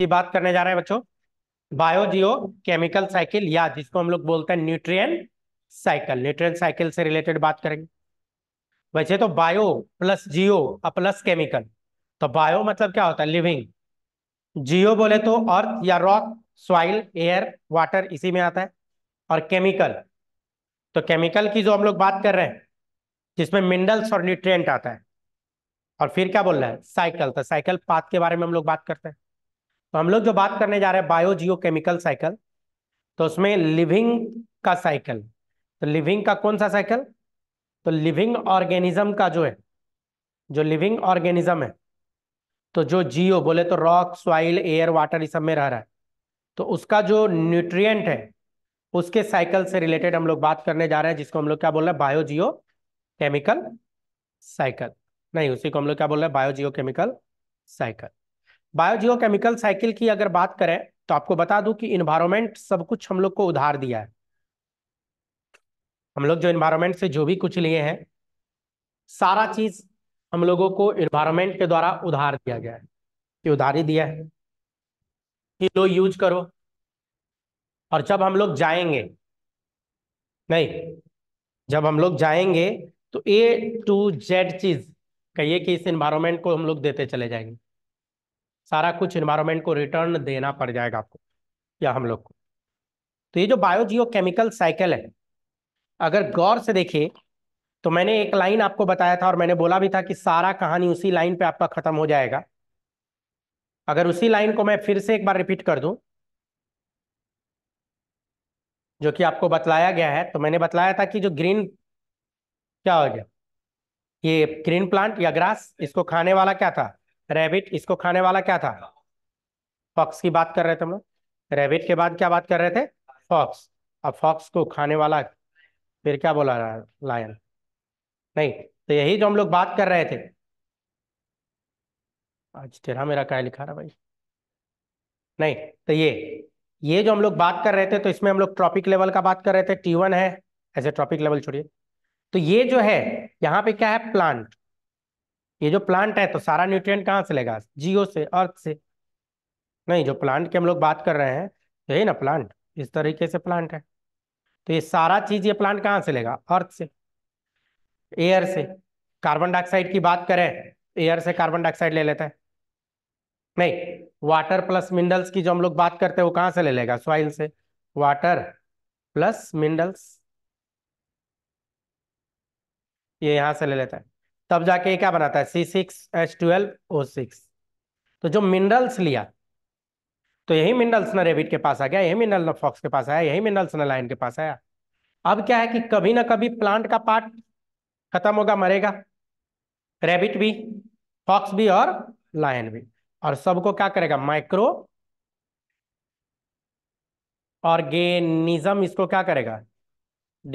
की बात करने जा रहे हैं बच्चों बायोजियो केमिकल साइकिल या जिसको हम लोग बोलते हैं न्यूट्रिएंट साइकिल न्यूट्रिएंट साइकिल से रिलेटेड बात करेंगे वैसे तो बायो प्लस जियो और प्लस केमिकल तो बायो मतलब क्या होता है लिविंग जियो बोले तो अर्थ या रॉक सॉइल एयर वाटर इसी में आता है और केमिकल तो केमिकल की जो हम लोग बात कर रहे हैं जिसमें मिनरल्स और न्यूट्रिएंट आता है और फिर क्या बोल रहे हैं साइकिल तो साइकिल पाथ के बारे में हम लोग बात करते हैं तो हम लोग जो बात करने जा रहे हैं बायोजियो केमिकल साइकिल तो उसमें लिविंग का साइकिल तो लिविंग का कौन सा साइकिल तो लिविंग ऑर्गेनिज्म का जो है जो लिविंग ऑर्गेनिज्म है तो जो जियो बोले तो रॉक सॉइल एयर वाटर इस सब में रह रहा है तो उसका जो न्यूट्रिएंट है उसके साइकिल से रिलेटेड हम लोग बात करने जा रहे हैं जिसको हम लोग क्या बोल रहे हैं बायोजियो केमिकल साइकिल नहीं उसी को हम लोग क्या बोल रहे हैं biogeochemical cycle chemical cycle की अगर बात करें तो आपको बता दूं कि इन्वायरमेंट सब कुछ हम लोग को उधार दिया है हम लोग जो इन्वायरमेंट से जो भी कुछ लिए हैं सारा चीज हम लोगों को इन्वायरमेंट के द्वारा उधार दिया गया है कि उधार ही दिया है कि लो यूज करो और जब हम लोग जाएंगे नहीं जब हम लोग जाएंगे तो ए टू जेड चीज कहिए कि इस इन्वायरमेंट को हम लोग देते चले जाएंगे सारा कुछ इन्वायरमेंट को रिटर्न देना पड़ जाएगा आपको या हम लोग को तो ये जो बायोजियो केमिकल साइकिल है अगर गौर से देखिए तो मैंने एक लाइन आपको बताया था और मैंने बोला भी था कि सारा कहानी उसी लाइन पे आपका खत्म हो जाएगा अगर उसी लाइन को मैं फिर से एक बार रिपीट कर दूं जो कि आपको बतलाया गया है तो मैंने बतलाया था कि जो ग्रीन क्या हो गया ये ग्रीन प्लांट या ग्रास इसको खाने वाला क्या था रेबिट इसको खाने वाला क्या था फॉक्स की बात कर रहे थे हम लोग रेबिट के बाद क्या बात कर रहे थे फॉक्स अब फॉक्स को खाने वाला फिर क्या बोला लायन नहीं तो यही जो हम लोग बात कर रहे थे आज तेरा मेरा क्या लिखा रहा भाई नहीं तो ये ये जो हम लोग बात कर रहे थे तो इसमें हम लोग ट्रॉपिक लेवल का बात कर रहे थे टी है ऐसे ट्रॉपिक लेवल छोड़िए तो ये जो है यहाँ पे क्या है प्लांट ये जो प्लांट है तो सारा न्यूट्रिएंट कहाँ से लेगा जियो से अर्थ से नहीं जो प्लांट की हम लोग बात कर रहे हैं तो यही ना प्लांट इस तरीके से प्लांट है तो ये सारा चीज ये प्लांट कहाँ से लेगा अर्थ से एयर से कार्बन डाइऑक्साइड की बात करें एयर से कार्बन डाइऑक्साइड ले लेता है नहीं वाटर प्लस मिनरल्स की जो हम लोग बात करते हैं वो कहाँ से ले लेगा सॉइल से वाटर प्लस मिनरल्स ये यहां से ले लेता है तब जाके क्या बनाता है सी सिक्स सिक्स तो जो मिनरल्स लिया तो यही मिनरल्स ना रेबिट के पास आ गया यही मिनरल ना फॉक्स के पास आया यही मिनरल्स ना लाइन के पास आया अब क्या है कि कभी ना कभी प्लांट का पार्ट खत्म होगा मरेगा रेबिट भी फॉक्स भी और लायन भी और सबको क्या करेगा माइक्रो ऑर्गेनिज्म इसको क्या करेगा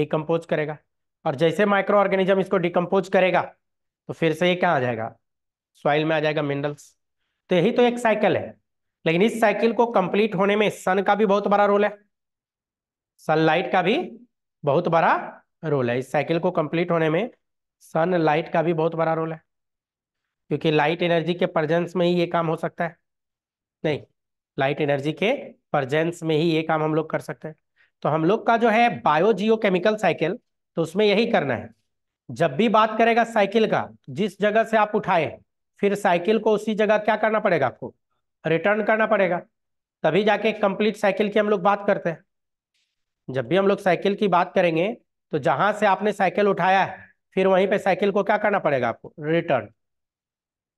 डिकम्पोज करेगा और जैसे माइक्रो ऑर्गेनिज्म इसको डिकम्पोज करेगा तो फिर से ये क्या आ जाएगा सॉइल में आ जाएगा मिनरल्स तो यही तो एक साइकिल है लेकिन इस साइकिल को कंप्लीट होने में सन का भी बहुत बड़ा रोल है सनलाइट का भी बहुत बड़ा रोल है इस साइकिल को कंप्लीट होने में सन लाइट का भी बहुत बड़ा रोल है क्योंकि लाइट एनर्जी के प्रजेंस में ही ये काम हो सकता है नहीं लाइट एनर्जी के प्रजेंस में ही ये काम हम लोग कर सकते हैं तो हम लोग का जो है बायोजियो केमिकल साइकिल तो उसमें यही करना है जब भी बात करेगा साइकिल का जिस जगह से आप उठाए फिर साइकिल को उसी जगह क्या करना पड़ेगा आपको रिटर्न करना पड़ेगा तभी जाके कंप्लीट साइकिल की हम लोग बात करते हैं जब भी हम लोग साइकिल की बात करेंगे तो जहां से आपने साइकिल उठाया है फिर वहीं पे साइकिल को क्या करना पड़ेगा आपको रिटर्न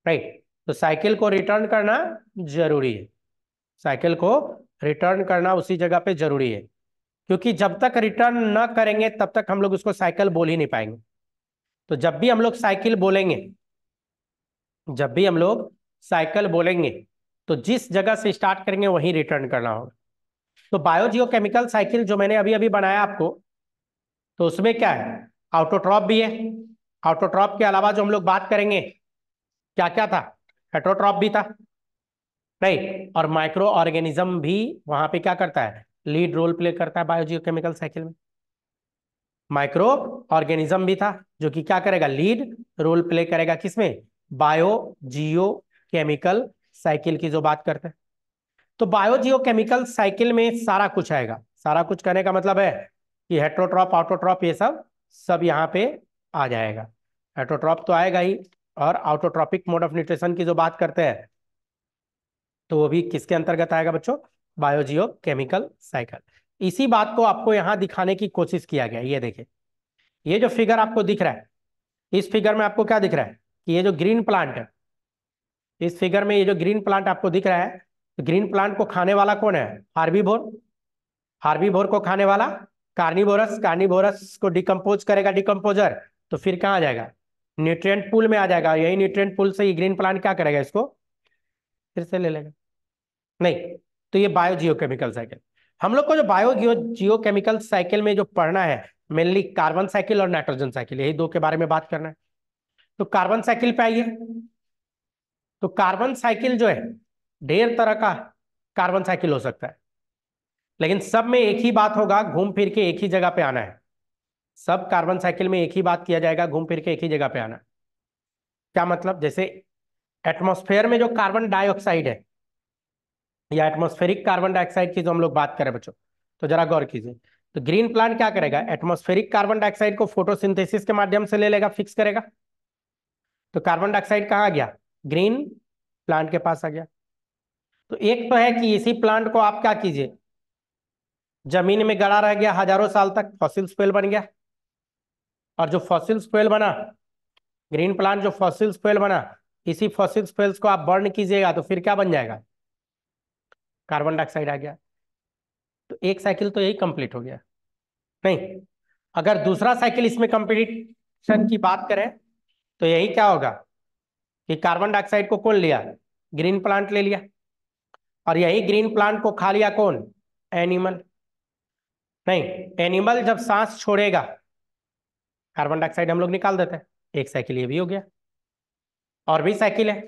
राइट तो साइकिल को रिटर्न करना जरूरी है साइकिल को रिटर्न करना उसी जगह पे जरूरी है क्योंकि जब तक रिटर्न न करेंगे तब तक हम लोग उसको साइकिल बोल ही नहीं पाएंगे तो जब भी हम लोग साइकिल बोलेंगे जब भी हम लोग साइकिल बोलेंगे तो जिस जगह से स्टार्ट करेंगे वहीं रिटर्न करना होगा तो बायोजियोकेमिकल साइकिल जो मैंने अभी अभी बनाया आपको तो उसमें क्या है आउटोट्रॉप भी है आउटोट्रॉप के अलावा जो हम लोग बात करेंगे क्या क्या था हेट्रोट्रॉप भी था राइट और माइक्रो ऑर्गेनिज्म भी वहां पे क्या करता है लीड रोल प्ले करता है बायोजियोकेमिकल साइकिल में माइक्रो ऑर्गेनिज्म भी था जो कि क्या करेगा लीड रोल प्ले करेगा किसमें बायो जियो केमिकल साइकिल की जो बात करते हैं तो बायो जियो केमिकल साइकिल में सारा कुछ आएगा सारा कुछ करने का मतलब है कि हेट्रोट्रॉप ऑटोट्रॉप ये सब सब यहाँ पे आ जाएगा हेट्रोट्रॉप तो आएगा ही और आउटोट्रॉपिक मोड ऑफ न्यूट्रिशन की जो बात करते हैं तो वो भी किसके अंतर्गत आएगा बच्चों बायोजियो केमिकल साइकिल इसी बात को आपको यहां दिखाने की कोशिश किया गया ये देखिए ये जो फिगर आपको दिख रहा है इस फिगर में आपको क्या दिख रहा है कि ये जो ग्रीन प्लांट है इस फिगर में ये जो ग्रीन प्लांट आपको दिख रहा है तो ग्रीन प्लांट को खाने वाला कौन है हार्बी भोर हार्बी भोर को खाने वाला कार्निबोरस कार्निबोरस को डिकम्पोज करेगा डिकम्पोजर तो फिर कहाँ आ जाएगा न्यूट्रिएंट पूल में आ जाएगा यही न्यूट्रिएंट पूल से ये ग्रीन प्लांट क्या करेगा इसको फिर से ले लेगा नहीं तो ये केमिकल साइकिल हम लोग को जो बायो जियो केमिकल साइकिल में जो पढ़ना है मेनली कार्बन साइकिल और नाइट्रोजन साइकिल यही दो के बारे में बात करना है तो कार्बन साइकिल पे आइए तो कार्बन साइकिल जो है ढेर तरह का कार्बन साइकिल हो सकता है लेकिन सब में एक ही बात होगा घूम फिर के एक ही जगह पे आना है सब कार्बन साइकिल में एक ही बात किया जाएगा घूम फिर के एक ही जगह पे आना क्या मतलब जैसे एटमोस्फेयर में जो कार्बन डाइऑक्साइड है या एटमोस्फेरिक कार्बन डाइऑक्साइड की जो हम लोग बात करें बच्चों तो जरा गौर कीजिए तो ग्रीन प्लांट क्या करेगा एटमोस्फेरिक कार्बन डाइऑक्साइड को फोटोसिंथेसिस के माध्यम से ले लेगा फिक्स करेगा तो कार्बन डाइऑक्साइड कहाँ गया ग्रीन प्लांट के पास आ गया तो एक तो है कि इसी प्लांट को आप क्या कीजिए जमीन में गड़ा रह गया हजारों साल तक फॉसिल फ्यूल बन गया और जो फॉसिल फ्यूल बना ग्रीन प्लांट जो फॉसिल फ्यूल बना इसी फॉसिल फ्यूल्स को आप बर्न कीजिएगा तो फिर क्या बन जाएगा कार्बन डाइऑक्साइड आ गया तो एक साइकिल तो यही कंप्लीट हो गया नहीं अगर दूसरा साइकिल इसमें कंपटीशन की बात करें तो यही क्या होगा कि कार्बन डाइऑक्साइड को कौन लिया ग्रीन प्लांट ले लिया और यही ग्रीन प्लांट को खा लिया कौन एनिमल नहीं एनिमल जब सांस छोड़ेगा कार्बन डाइऑक्साइड हम लोग निकाल देते हैं एक साइकिल ये भी हो गया और भी साइकिल है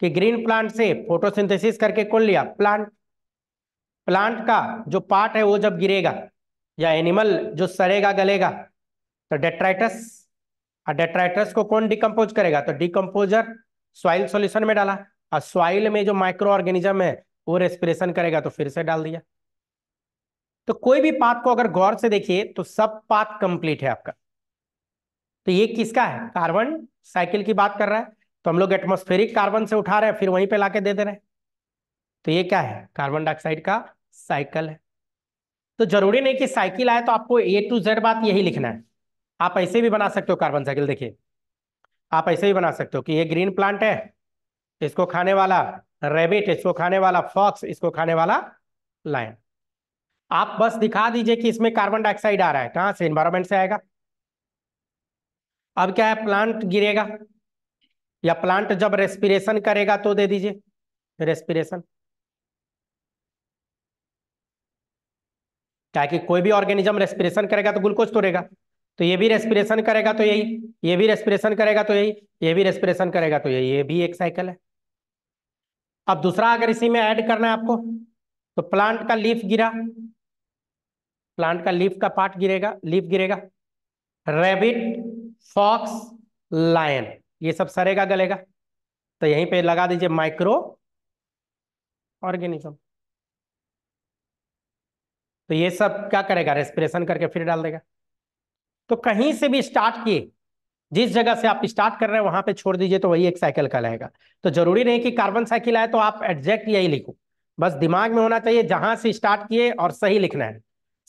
कि ग्रीन प्लांट से फोटोसिंथेसिस करके कौन लिया प्लांट प्लांट का जो पार्ट है वो जब गिरेगा या एनिमल जो सड़ेगा गलेगा तो डेट्राइटस और डेट्राइटस को कौन डिकम्पोज करेगा तो डिकम्पोजर सॉइल सॉल्यूशन में डाला और सॉइल में जो माइक्रो ऑर्गेनिज्म है वो रेस्पिरेशन करेगा तो फिर से डाल दिया तो कोई भी पात को अगर गौर से देखिए तो सब पात कंप्लीट है आपका तो ये किसका है कार्बन साइकिल की बात कर रहा है तो हम लोग एटमोस्फेरिक कार्बन से उठा रहे हैं फिर वहीं पे लाके दे दे रहे हैं तो ये क्या है कार्बन डाइऑक्साइड का साइकिल है तो जरूरी नहीं कि साइकिल आए तो आपको ए टू जेड बात यही लिखना है आप ऐसे भी बना सकते हो कार्बन साइकिल देखिए आप ऐसे भी बना सकते हो कि ये ग्रीन प्लांट है इसको खाने वाला रेबिट इसको खाने वाला फॉक्स इसको खाने वाला लायन आप बस दिखा दीजिए कि इसमें कार्बन डाइऑक्साइड आ रहा है कहां से इन्वायरमेंट से आएगा अब क्या है प्लांट गिरेगा या प्लांट जब रेस्पिरेशन करेगा तो दे दीजिए रेस्पिरेशन क्या कि कोई भी ऑर्गेनिज्म रेस्पिरेशन करेगा तो ग्लूकोज तोड़ेगा तो ये भी रेस्पिरेशन करेगा तो यही ये भी रेस्पिरेशन करेगा तो यही ये भी रेस्पिरेशन करेगा तो यही ये भी एक साइकिल है अब दूसरा अगर इसी में ऐड करना है आपको तो प्लांट का लीफ गिरा प्लांट का लीफ का पार्ट गिरेगा लीफ गिरेगा रेबिट फॉक्स लायन ये सब सरेगा गलेगा तो यहीं पे लगा दीजिए माइक्रो ऑर्गेनिज्म तो ये सब क्या करेगा रेस्पिरेशन करके फिर डाल देगा तो कहीं से भी स्टार्ट किए जिस जगह से आप स्टार्ट कर रहे हैं वहां पे छोड़ दीजिए तो वही एक साइकिल का रहेगा तो जरूरी नहीं कि कार्बन साइकिल आए तो आप एग्जैक्ट यही लिखो बस दिमाग में होना चाहिए जहां से स्टार्ट किए और सही लिखना है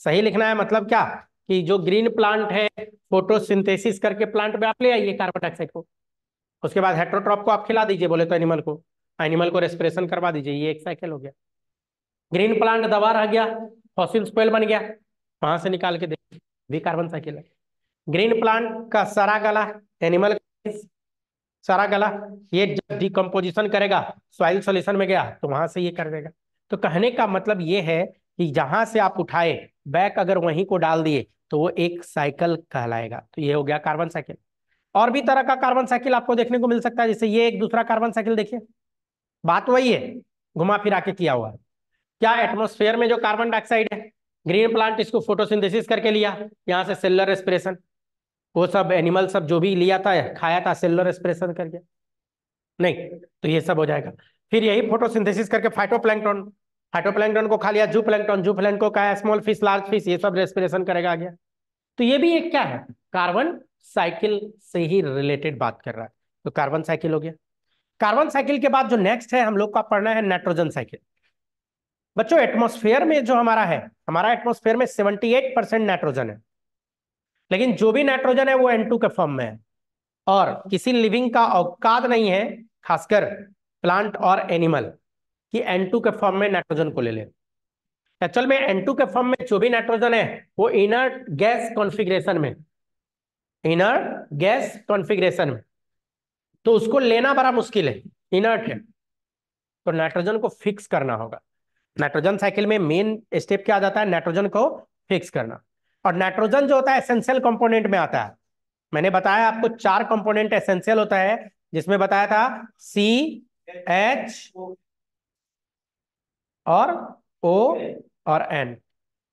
सही लिखना है मतलब क्या कि जो ग्रीन प्लांट है फोटोसिंथेसिस करके प्लांट में आप ले आइए कार्बन डाइऑक्साइड को उसके बाद हेट्रोट्रॉप को आप खिला दीजिए बोले तो एनिमल को एनिमल को रेस्पिरेशन करवा दीजिए ये एक साइकिल हो गया ग्रीन प्लांट दबा रह गया फॉसिल स्पेल बन गया वहां से निकाल के देखिए भी कार्बन साइकिल है ग्रीन प्लांट का सारा गला एनिमल सारा गला ये जब डिकम्पोजिशन करेगा सॉइल सोल्यूशन में गया तो वहां से ये कर देगा तो कहने का मतलब ये है कि जहां से आप उठाए बैक अगर वहीं को डाल दिए तो वो एक साइकिल कहलाएगा तो ये हो गया कार्बन साइकिल और भी तरह का कार्बन साइकिल आपको देखने को मिल सकता है जैसे ये एक दूसरा कार्बन साइकिल देखिए बात वही है घुमा फिरा के किया हुआ क्या एटमोस्फेयर में जो कार्बन डाइऑक्साइड है ग्रीन प्लांट इसको फोटोसिंथेसिस करके लिया यहाँ से सेलर रेस्पिरेशन वो सब एनिमल सब जो भी लिया था खाया था सेलर रेस्पिरेशन करके नहीं तो ये सब हो जाएगा फिर यही फोटोसिंथेसिस करके फाइटोप्लैंक्टन फाइटोप्लैंक्टन को खा लिया जू प्लैंक्टन जू प्लैंक्टन को खाया स्मॉल फिश लार्ज फिश ये सब रेस्पिरेशन करेगा आ गया तो ये भी एक क्या है कार्बन साइकिल से ही रिलेटेड बात कर रहा है तो कार्बन साइकिल हो गया कार्बन साइकिल के बाद जो नेक्स्ट है हम लोग का पढ़ना है नाइट्रोजन साइकिल बच्चों एटमोस्फेयर में जो हमारा है हमारा एटमोस्फेयर में 78 परसेंट नाइट्रोजन है लेकिन जो भी नाइट्रोजन है वो N2 के फॉर्म में है और किसी लिविंग का औकात नहीं है खासकर प्लांट और एनिमल कि N2 के फॉर्म में नाइट्रोजन को ले ले एक्चुअल में N2 के फॉर्म में जो भी नाइट्रोजन है वो इनर्ट गैस कॉन्फिग्रेशन में इनर गैस कॉन्फिग्रेशन में तो उसको लेना बड़ा मुश्किल है इनर्ट है तो नाइट्रोजन को फिक्स करना होगा नाइट्रोजन साइकिल में मेन स्टेप क्या आ जाता है नाइट्रोजन को फिक्स करना और नाइट्रोजन जो होता है एसेंशियल कंपोनेंट में आता है मैंने बताया आपको चार कंपोनेंट एसेंशियल होता है जिसमें बताया था सी एच और ओ और एन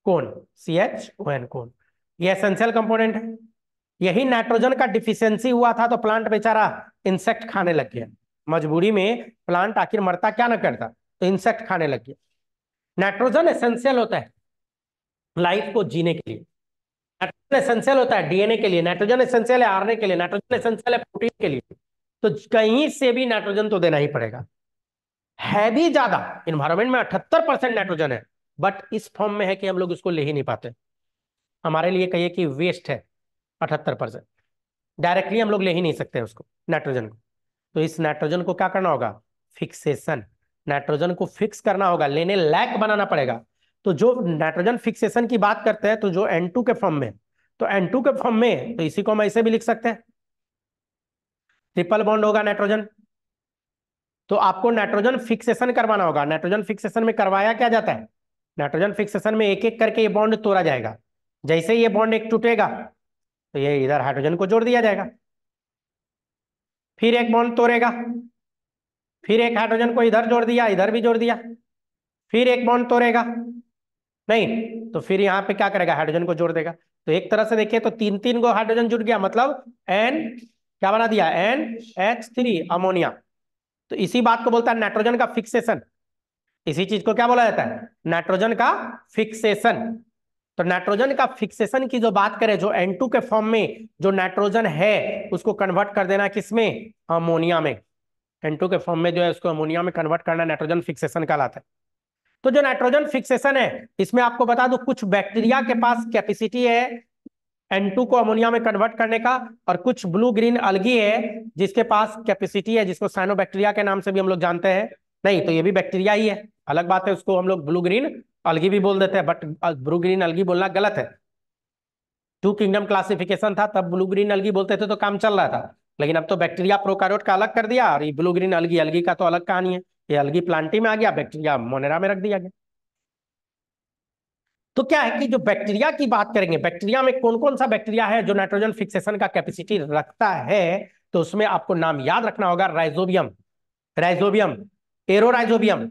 कौन सी एच ओ एन कौन ये एसेंशियल कंपोनेंट है यही नाइट्रोजन का डिफिशियंसी हुआ था तो प्लांट बेचारा इंसेक्ट खाने लग गया मजबूरी में प्लांट आखिर मरता क्या ना करता तो इंसेक्ट खाने लग गया नाइट्रोजन एसेंशियल होता है लाइफ को जीने के लिए नाइट्रोजन एसेंशियल होता है डीएनए के लिए नाइट्रोजन एसेंशियल है आरएनए के लिए नाइट्रोजन एसेंशियल है प्रोटीन के लिए तो कहीं से भी नाइट्रोजन तो देना ही पड़ेगा है भी ज्यादा इन्वायरमेंट में अठहत्तर परसेंट नाइट्रोजन है बट इस फॉर्म में है कि हम लोग इसको ले ही नहीं पाते हमारे लिए कहिए कि वेस्ट है अठहत्तर परसेंट डायरेक्टली हम लोग ले ही नहीं सकते उसको नाइट्रोजन को तो इस नाइट्रोजन को क्या करना होगा फिक्सेशन नाइट्रोजन को फिक्स करना होगा लेने लैक बनाना पड़ेगा तो जो नाइट्रोजन फिक्सेशन की बात करते हैं तो जो एन के फॉर्म में तो एन के फॉर्म में तो इसी को हम ऐसे भी लिख सकते हैं ट्रिपल बॉन्ड होगा नाइट्रोजन तो आपको नाइट्रोजन फिक्सेशन करवाना होगा नाइट्रोजन फिक्सेशन में करवाया क्या जाता है नाइट्रोजन फिक्सेशन में एक एक करके ये बॉन्ड तोड़ा जाएगा जैसे ये बॉन्ड एक टूटेगा तो ये इधर हाइड्रोजन को जोड़ दिया जाएगा फिर एक बॉन्ड तोड़ेगा फिर एक हाइड्रोजन को इधर जोड़ दिया इधर भी जोड़ दिया फिर एक बॉन्ड तोड़ेगा नहीं तो फिर यहाँ पे क्या करेगा हाइड्रोजन को जोड़ देगा तो एक तरह से देखिए तो तीन तीन को हाइड्रोजन जुड़ गया मतलब एन क्या बना दिया एन एच थ्री अमोनिया तो इसी बात को बोलता है नाइट्रोजन का फिक्सेशन इसी चीज को क्या बोला जाता है नाइट्रोजन का फिक्सेशन तो नाइट्रोजन का फिक्सेशन की जो बात करें जो एन के फॉर्म में जो नाइट्रोजन है उसको कन्वर्ट कर देना किसमें अमोनिया में एन के फॉर्म में जो है उसको अमोनिया में कन्वर्ट करना नाइट्रोजन फिक्सेशन कहलाता है तो जो नाइट्रोजन फिक्सेशन है इसमें आपको बता दो कुछ बैक्टीरिया के पास कैपेसिटी है N2 को अमोनिया में कन्वर्ट करने का और कुछ ब्लू ग्रीन अलगी है जिसके पास कैपेसिटी है जिसको साइनो के नाम से भी हम लोग जानते हैं नहीं तो ये भी बैक्टीरिया ही है अलग बात है उसको हम लोग ब्लू ग्रीन अलगी भी बोल देते हैं बट ब्लू ग्रीन अलगी बोलना गलत है टू किंगडम क्लासिफिकेशन था तब ब्लू ग्रीन अलगी बोलते थे तो काम चल रहा था लेकिन अब तो बैक्टीरिया प्रोकारोट का अलग कर दिया और ये ब्लू ग्रीन अलगी अलगी का तो अलग कहानी है ये अलगी प्लांटी में आ गया बैक्टीरिया मोनेरा में रख दिया गया तो क्या है कि जो बैक्टीरिया की बात करेंगे बैक्टीरिया में कौन कौन सा बैक्टीरिया है जो नाइट्रोजन फिक्सेशन का कैपेसिटी रखता है तो उसमें आपको नाम याद रखना होगा Rhizobium Rhizobium Azorhizobium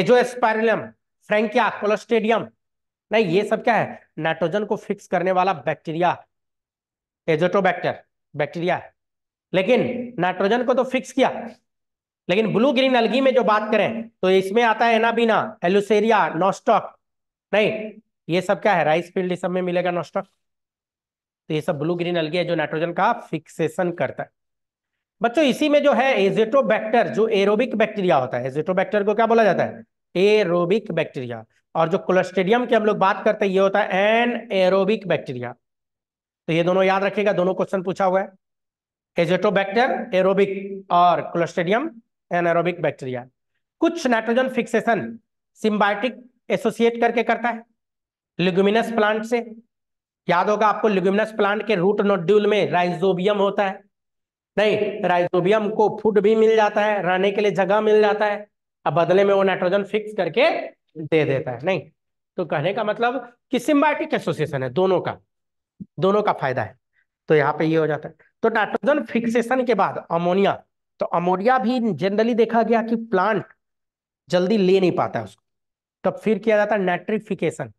Azospirillum Frankia Clostridium नहीं ये सब क्या है नाइट्रोजन को फिक्स करने वाला बैक्टीरिया एजोटोबैक्टर बैक्टीरिया लेकिन नाइट्रोजन को तो फिक्स किया लेकिन ब्लू ग्रीन अलगी में जो बात करें तो इसमें आता है ना एनाबीना एलुसेरिया नोस्टॉक नहीं ये सब क्या है राइस फील्ड सब में मिलेगा नोस्टॉक तो ये सब ब्लू ग्रीन अलगी है जो नाइट्रोजन का फिक्सेशन करता है बच्चों इसी में जो है एजेटोबैक्टर जो एरोबिक बैक्टीरिया होता है एजेटोबैक्टर को क्या बोला जाता है एरोबिक बैक्टीरिया और जो कोलेस्टेडियम की हम लोग बात करते हैं ये होता है एन एरोबिक बैक्टीरिया तो ये दोनों याद रखिएगा दोनों क्वेश्चन पूछा हुआ है एजेटोबैक्टर एरोबिक और कोलेस्टेडियम एरोबिक बैक्टीरिया कुछ नाइट्रोजन फिक्सेशन सिम्बायोटिक एसोसिएट करके करता है लिग्यूमिनस प्लांट से याद होगा आपको लिग्यूमिनस प्लांट के रूट नोड्यूल में राइजोबियम होता है नहीं राइजोबियम को फूड भी मिल जाता है रहने के लिए जगह मिल जाता है अब बदले में वो नाइट्रोजन फिक्स करके दे देता है नहीं तो कहने का मतलब कि सिम्बायोटिक एसोसिएशन है दोनों का दोनों का फायदा है तो यहाँ पे ये हो जाता है तो नाइट्रोजन फिक्सेशन के बाद अमोनिया तो अमोनिया भी जनरली देखा गया कि प्लांट जल्दी ले नहीं पाता है उसको तब फिर किया जाता है नाइट्रिफिकेशन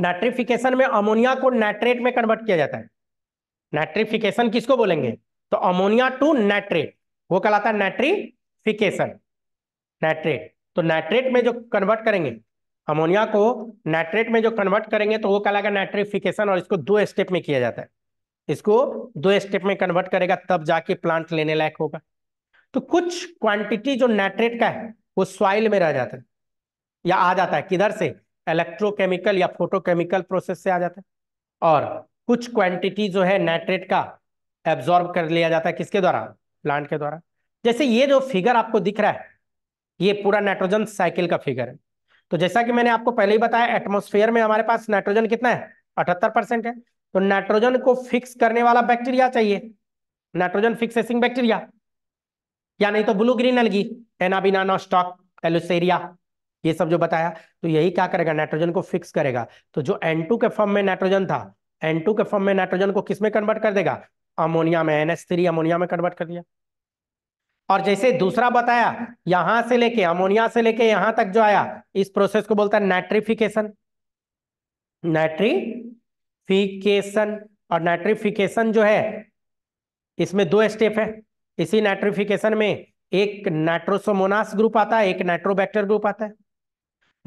नाइट्रिफिकेशन में अमोनिया को नाइट्रेट में कन्वर्ट किया जाता है नाइट्रिफिकेशन किसको बोलेंगे तो अमोनिया टू नाइट्रेट वो कहलाता है नाइट्रिफिकेशन नाइट्रेट तो नाइट्रेट में जो कन्वर्ट करेंगे अमोनिया को नाइट्रेट में जो कन्वर्ट करेंगे तो वो कहलाएगा नाइट्रिफिकेशन और इसको दो स्टेप में किया जाता है इसको दो स्टेप में कन्वर्ट करेगा तब जाके प्लांट लेने लायक होगा तो कुछ क्वांटिटी जो नाइट्रेट का है वो सॉइल में रह जाता है या आ जाता है किधर से इलेक्ट्रोकेमिकल या फोटोकेमिकल प्रोसेस से आ जाता है और कुछ क्वांटिटी जो है नाइट्रेट का एब्जॉर्ब कर लिया जाता है किसके द्वारा प्लांट के द्वारा जैसे ये जो फिगर आपको दिख रहा है ये पूरा नाइट्रोजन साइकिल का फिगर है तो जैसा कि मैंने आपको पहले ही बताया एटमोस्फेयर में हमारे पास नाइट्रोजन कितना है अठहत्तर परसेंट है तो नाइट्रोजन को फिक्स करने वाला बैक्टीरिया चाहिए नाइट्रोजन फिक्सिंग बैक्टीरिया या नहीं तो blue green algae Anabaena Nostoc Aulosira ये सब जो बताया तो यही क्या करेगा नाइट्रोजन को फिक्स करेगा तो जो N2 के फॉर्म में नाइट्रोजन था N2 के फॉर्म में नाइट्रोजन को किसमें कन्वर्ट कर देगा अमोनिया में एनएच अमोनिया में कन्वर्ट कर दिया और जैसे दूसरा बताया यहां से लेके अमोनिया से लेके यहां तक जो आया इस प्रोसेस को बोलता है नाइट्रिफिकेशन नाइट्रीफिकेशन और नाइट्रिफिकेशन जो है इसमें दो स्टेप है इसी नाइट्रिफिकेशन में एक नाइट्रोसोमोनास ग्रुप आता है एक नाइट्रोबैक्टर ग्रुप आता है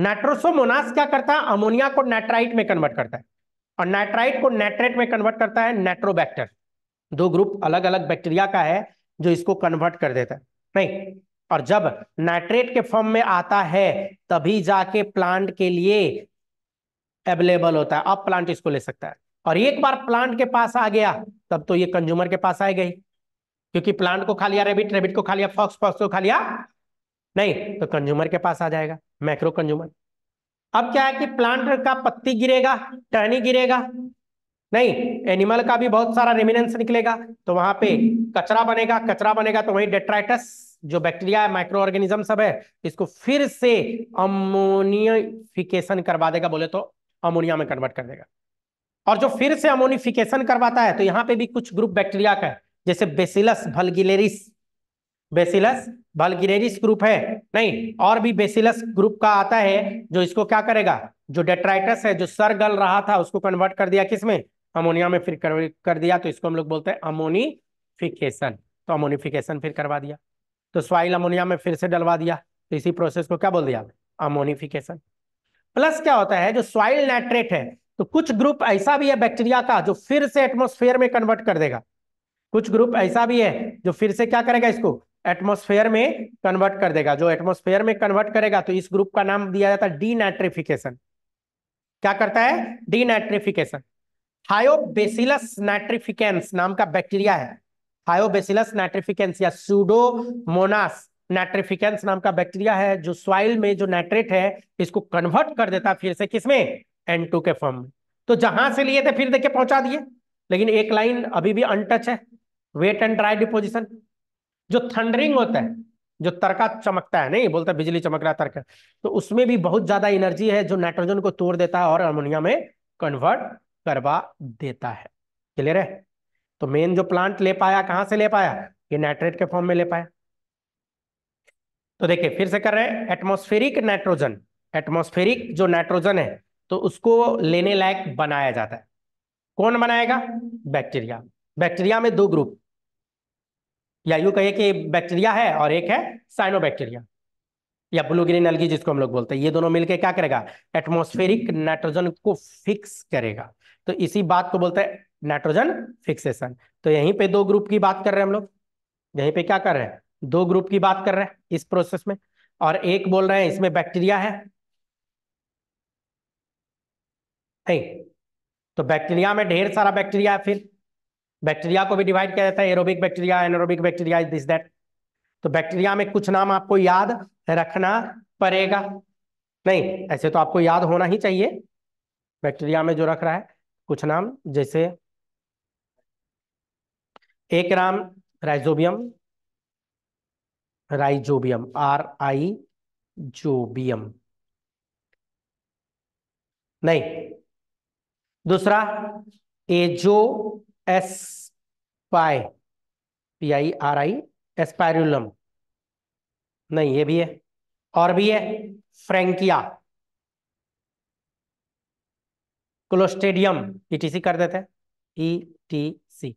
नाइट्रोसोमोनास क्या करता है अमोनिया को नाइट्राइट में कन्वर्ट करता है और नाइट्राइट को नाइट्रेट में कन्वर्ट करता है नाइट्रोबैक्टर दो ग्रुप अलग अलग बैक्टीरिया का है जो इसको कन्वर्ट कर देता है नहीं और जब नाइट्रेट के फॉर्म में आता है तभी जाके प्लांट के लिए अवेलेबल होता है अब प्लांट इसको ले सकता है और एक बार प्लांट के पास आ गया तब तो ये कंज्यूमर के पास आएगा ही क्योंकि प्लांट को खा लिया रेबिट रेबिट को खा लिया फॉक्स फॉक्स को खा लिया नहीं तो कंज्यूमर के पास आ जाएगा मैक्रो कंज्यूमर अब क्या है कि प्लांट का पत्ती गिरेगा टहनी गिरेगा नहीं एनिमल का भी बहुत सारा रेमिनेंस निकलेगा तो वहां पे कचरा बनेगा कचरा बनेगा तो वही डेट्राइटस जो बैक्टीरिया है माइक्रो ऑर्गेनिज्म सब है इसको फिर से अमोनियफिकेशन करवा देगा बोले तो अमोनिया में कन्वर्ट कर देगा और जो फिर से अमोनिफिकेशन करवाता है तो यहाँ पे भी कुछ ग्रुप बैक्टीरिया का है जैसे Bacillus vulgaris Bacillus vulgaris group है नहीं और भी बेसिलस ग्रुप का आता है जो इसको क्या करेगा जो डेट्राइटस है जो सर गल रहा था उसको कन्वर्ट कर दिया किसमें अमोनिया में फिर कर, कर दिया तो इसको हम लोग बोलते हैं अमोनिफिकेशन तो अमोनिफिकेशन फिर करवा दिया तो स्वाइल अमोनिया में फिर से डलवा दिया तो इसी प्रोसेस को क्या बोल दिया अमोनिफिकेशन प्लस क्या होता है जो स्वाइल नाइट्रेट है तो कुछ ग्रुप ऐसा भी है बैक्टीरिया का जो फिर से एटमोस्फेयर में कन्वर्ट कर देगा कुछ ग्रुप ऐसा भी है जो फिर से क्या करेगा इसको एटमोस्फेयर में कन्वर्ट कर देगा जो एटमोस्फेयर में कन्वर्ट करेगा तो इस ग्रुप का नाम दिया जाता है डी क्या करता है डी हायोबेसिलस नाइट्रिफिकेंस नाम का बैक्टीरिया है हायोबेसिलस नाइट्रिफिकेंस या सूडोमोनास नाइट्रिफिकेंस नाम का बैक्टीरिया है जो सॉइल में जो नाइट्रेट है इसको कन्वर्ट कर देता है फिर से किसमें एन टू के फॉर्म में तो जहां से लिए थे फिर देखे पहुंचा दिए लेकिन एक लाइन अभी भी अनटच है वेट एंड ड्राई डिपोजिशन जो थंडरिंग होता है जो तरका चमकता है नहीं बोलता बिजली चमक रहा तरका तो उसमें भी बहुत ज्यादा एनर्जी है जो नाइट्रोजन को तोड़ देता है और अमोनिया में कन्वर्ट करवा देता है क्लियर है तो मेन जो प्लांट ले पाया कहां से ले पाया ये नाइट्रेट के फॉर्म में ले पाया तो देखिए फिर से कर रहे हैं एटमोस्फेरिक नाइट्रोजन एटमोस्फेरिक जो नाइट्रोजन है तो उसको लेने लायक बनाया जाता है कौन बनाएगा बैक्टीरिया बैक्टीरिया में दो ग्रुप या यू कहिए कि बैक्टीरिया है और एक है बैक्टीरिया या ब्लू ग्रीन अलगी जिसको हम लोग बोलते हैं ये दोनों मिलके क्या करेगा एटमोस्फेरिक नाइट्रोजन को फिक्स करेगा तो इसी बात को बोलते हैं नाइट्रोजन फिक्सेशन तो यहीं पे दो ग्रुप की बात कर रहे हैं हम लोग यहीं पे क्या कर रहे हैं दो ग्रुप की बात कर रहे हैं इस प्रोसेस में और एक बोल रहे हैं इसमें बैक्टीरिया है तो बैक्टीरिया में ढेर सारा बैक्टीरिया है फिर बैक्टीरिया को भी डिवाइड किया जाता है aerobic bacteria anaerobic bacteria this that तो बैक्टीरिया में कुछ नाम आपको याद रखना पड़ेगा नहीं ऐसे तो आपको याद होना ही चाहिए बैक्टीरिया में जो रख रहा है कुछ नाम जैसे एक राम Rhizobium Rhizobium R I zobium नहीं दूसरा azo S P I P I R I Azospirillum नहीं ये भी है और भी है फ्रेंकिया क्लोस्टेडियम ईटीसी e कर देते हैं टी e सी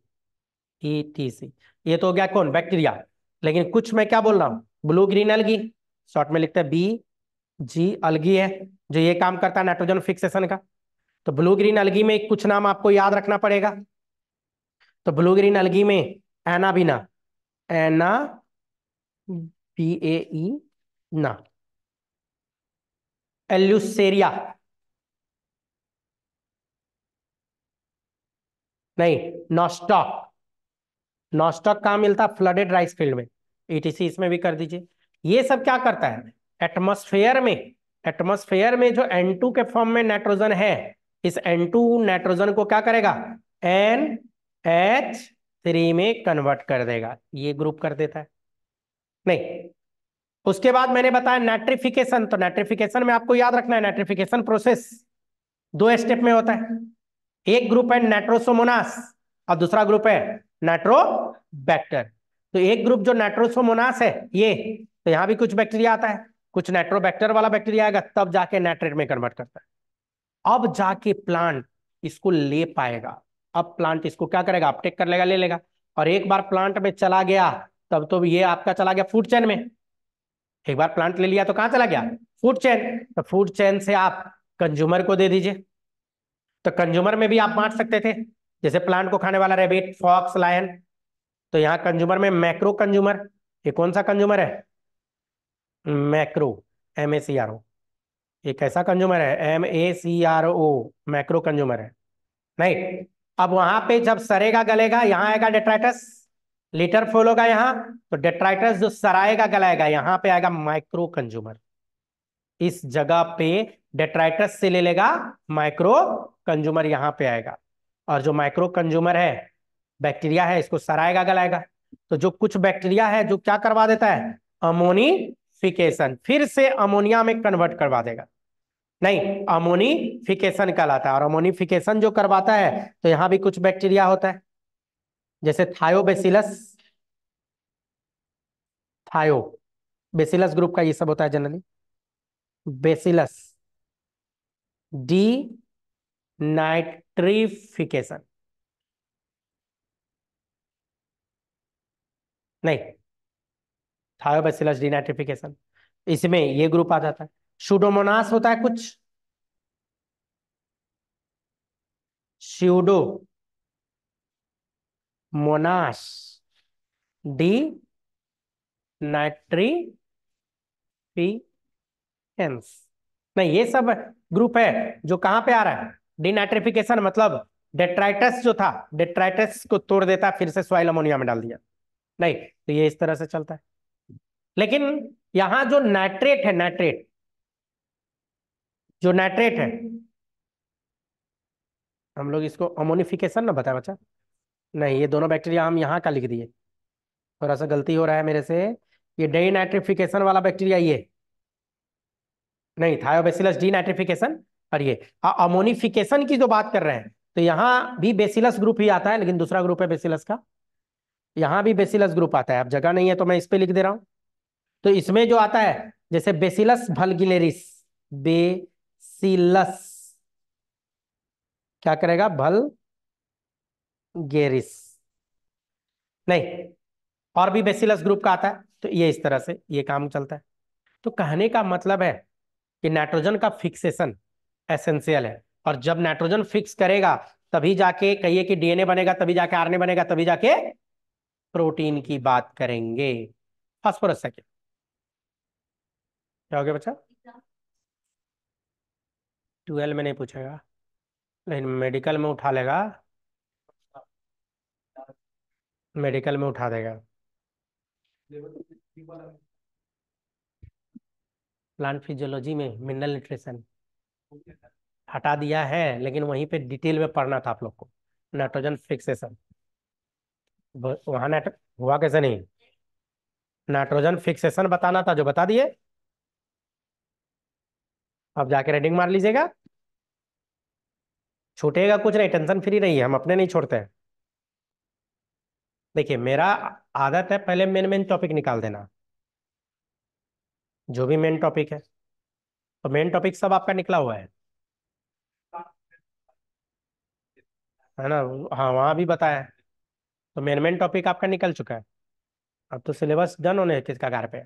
e ये तो हो गया कौन बैक्टीरिया लेकिन कुछ मैं क्या बोल रहा हूँ ब्लू ग्रीन अलगी शॉर्ट में लिखते हैं बी जी अलगी है जो ये काम करता है नाइट्रोजन फिक्सेशन का तो ब्लू ग्रीन अलगी में कुछ नाम आपको याद रखना पड़ेगा तो ब्लू ग्रीन अलगी में एना ना एना बी ए ना एल्यूसेरिया नहीं नॉस्टॉक नॉस्टॉक कहा मिलता है फ्लडेड राइस फील्ड में ईटीसी e इसमें भी कर दीजिए ये सब क्या करता है एटमोस्फेयर में एटमोस्फेयर में जो N2 के फॉर्म में नाइट्रोजन है इस N2 नाइट्रोजन को क्या करेगा एन एच थ्री में कन्वर्ट कर देगा ये ग्रुप कर देता है नहीं उसके बाद मैंने बताया नाइट्रिफिकेशन तो नाइट्रिफिकेशन में आपको याद रखना है नाइट्रिफिकेशन प्रोसेस दो स्टेप में होता है एक ग्रुप है नेट्रोसोमोनास और दूसरा ग्रुप है बैक्टर तो एक ग्रुप जो नेट्रोसोमोनास है ये तो यहां भी कुछ बैक्टीरिया आता है कुछ नाइट्रोबैक्टर वाला बैक्टीरिया आएगा तब जाके नाइट्रेट में कन्वर्ट करता है अब जाके प्लांट इसको ले पाएगा अब प्लांट इसको क्या करेगा अपटेक कर लेगा ले लेगा और एक बार प्लांट में चला गया तब तो ये आपका चला गया फूड चेन में एक बार प्लांट ले लिया तो कहां चला गया फूड चेन तो फूड चेन से आप कंज्यूमर को दे दीजिए तो कंज्यूमर में भी आप बांट सकते थे जैसे प्लांट को खाने वाला रेबिट फॉक्स लायन तो यहाँ कंज्यूमर में मैक्रो कंज्यूमर ये कौन सा कंज्यूमर है macro M A C R O ये कैसा कंज्यूमर है M A C R O macro consumer है नहीं अब वहां पे जब सरेगा गलेगा यहाँ आएगा डेट्राइटस लीटर फॉल होगा यहाँ तो डेट्राइटस जो सराएगा गलाएगा यहाँ पे आएगा माइक्रो कंज्यूमर इस जगह पे डेट्राइटस से ले लेगा माइक्रो कंज्यूमर यहां पे आएगा और जो माइक्रो कंज्यूमर है बैक्टीरिया है इसको सराएगा गलाएगा तो जो कुछ बैक्टीरिया है जो क्या करवा देता है अमोनीफिकेशन फिर से अमोनिया में कन्वर्ट करवा देगा नहीं अमोनिफिकेशन कहलाता है और अमोनीफिकेशन जो करवाता है तो यहां भी कुछ बैक्टीरिया होता है जैसे थायोबेसिलस थायो बेसिलस ग्रुप का ये सब होता है जनरली बेसिलस डी नाइट्रीफिकेशन नहीं थायोबेसिलस नाइट्रीफिकेशन इसमें ये ग्रुप आ जाता है सुडोमोनास होता है कुछ श्यूडो मोनास डी पी हेंस नहीं ये सब ग्रुप है जो कहां पे आ रहा है डिनेट्रिफिकेशन मतलब डेट्राइटस जो था डेट्राइटस को तोड़ देता फिर से सोइल अमोनिया में डाल दिया नहीं तो ये इस तरह से चलता है लेकिन यहां जो नाइट्रेट है नाइट्रेट जो नाइट्रेट है हम लोग इसको अमोनिफिकेशन ना बताया बच्चा नहीं ये दोनों बैक्टीरिया हम यहाँ का लिख दिए थोड़ा सा गलती हो रहा है मेरे से ये नाइट्रिफिकेशन वाला बैक्टीरिया ये नहीं थायोबेसिलस डीनाइट्रिफिकेशन और ये अमोनिफिकेशन हाँ, की जो बात कर रहे हैं तो यहाँ भी बेसिलस ग्रुप ही आता है लेकिन दूसरा ग्रुप है बेसिलस का यहाँ भी बेसिलस ग्रुप आता है अब जगह नहीं है तो मैं इस पर लिख दे रहा हूँ तो इसमें जो आता है जैसे बेसिलस भलगिलेरिस बेसिलस क्या करेगा भल गेरिस नहीं और भी बेसिलस ग्रुप का आता है तो ये इस तरह से ये काम चलता है तो कहने का मतलब है कि नाइट्रोजन का फिक्सेशन एसेंशियल है और जब नाइट्रोजन फिक्स करेगा तभी जाके कहिए कि डीएनए बनेगा तभी जाके आरएनए बनेगा तभी जाके प्रोटीन की बात करेंगे फॉस्फोरस क्या हो गया बच्चा ट्वेल्व में नहीं पूछेगा लेकिन मेडिकल में उठा लेगा मेडिकल में उठा देगा प्लांट फिजियोलॉजी में मिनरल न्यूट्रिशन हटा दिया है लेकिन वहीं पे डिटेल में पढ़ना था आप लोग को नाइट्रोजन फिक्सेशन वहां नाइट्रो हुआ कैसे नहीं नाइट्रोजन फिक्सेशन बताना था जो बता दिए अब जाके रेडिंग मार लीजिएगा छूटेगा कुछ नहीं टेंशन फ्री नहीं है हम अपने नहीं छोड़ते देखिए मेरा आदत है पहले मेन मेन टॉपिक निकाल देना जो भी मेन टॉपिक है तो मेन टॉपिक सब आपका निकला हुआ है है ना हाँ वहाँ भी बताया तो मेन मेन टॉपिक आपका निकल चुका है अब तो सिलेबस डन होने है किसका घर पे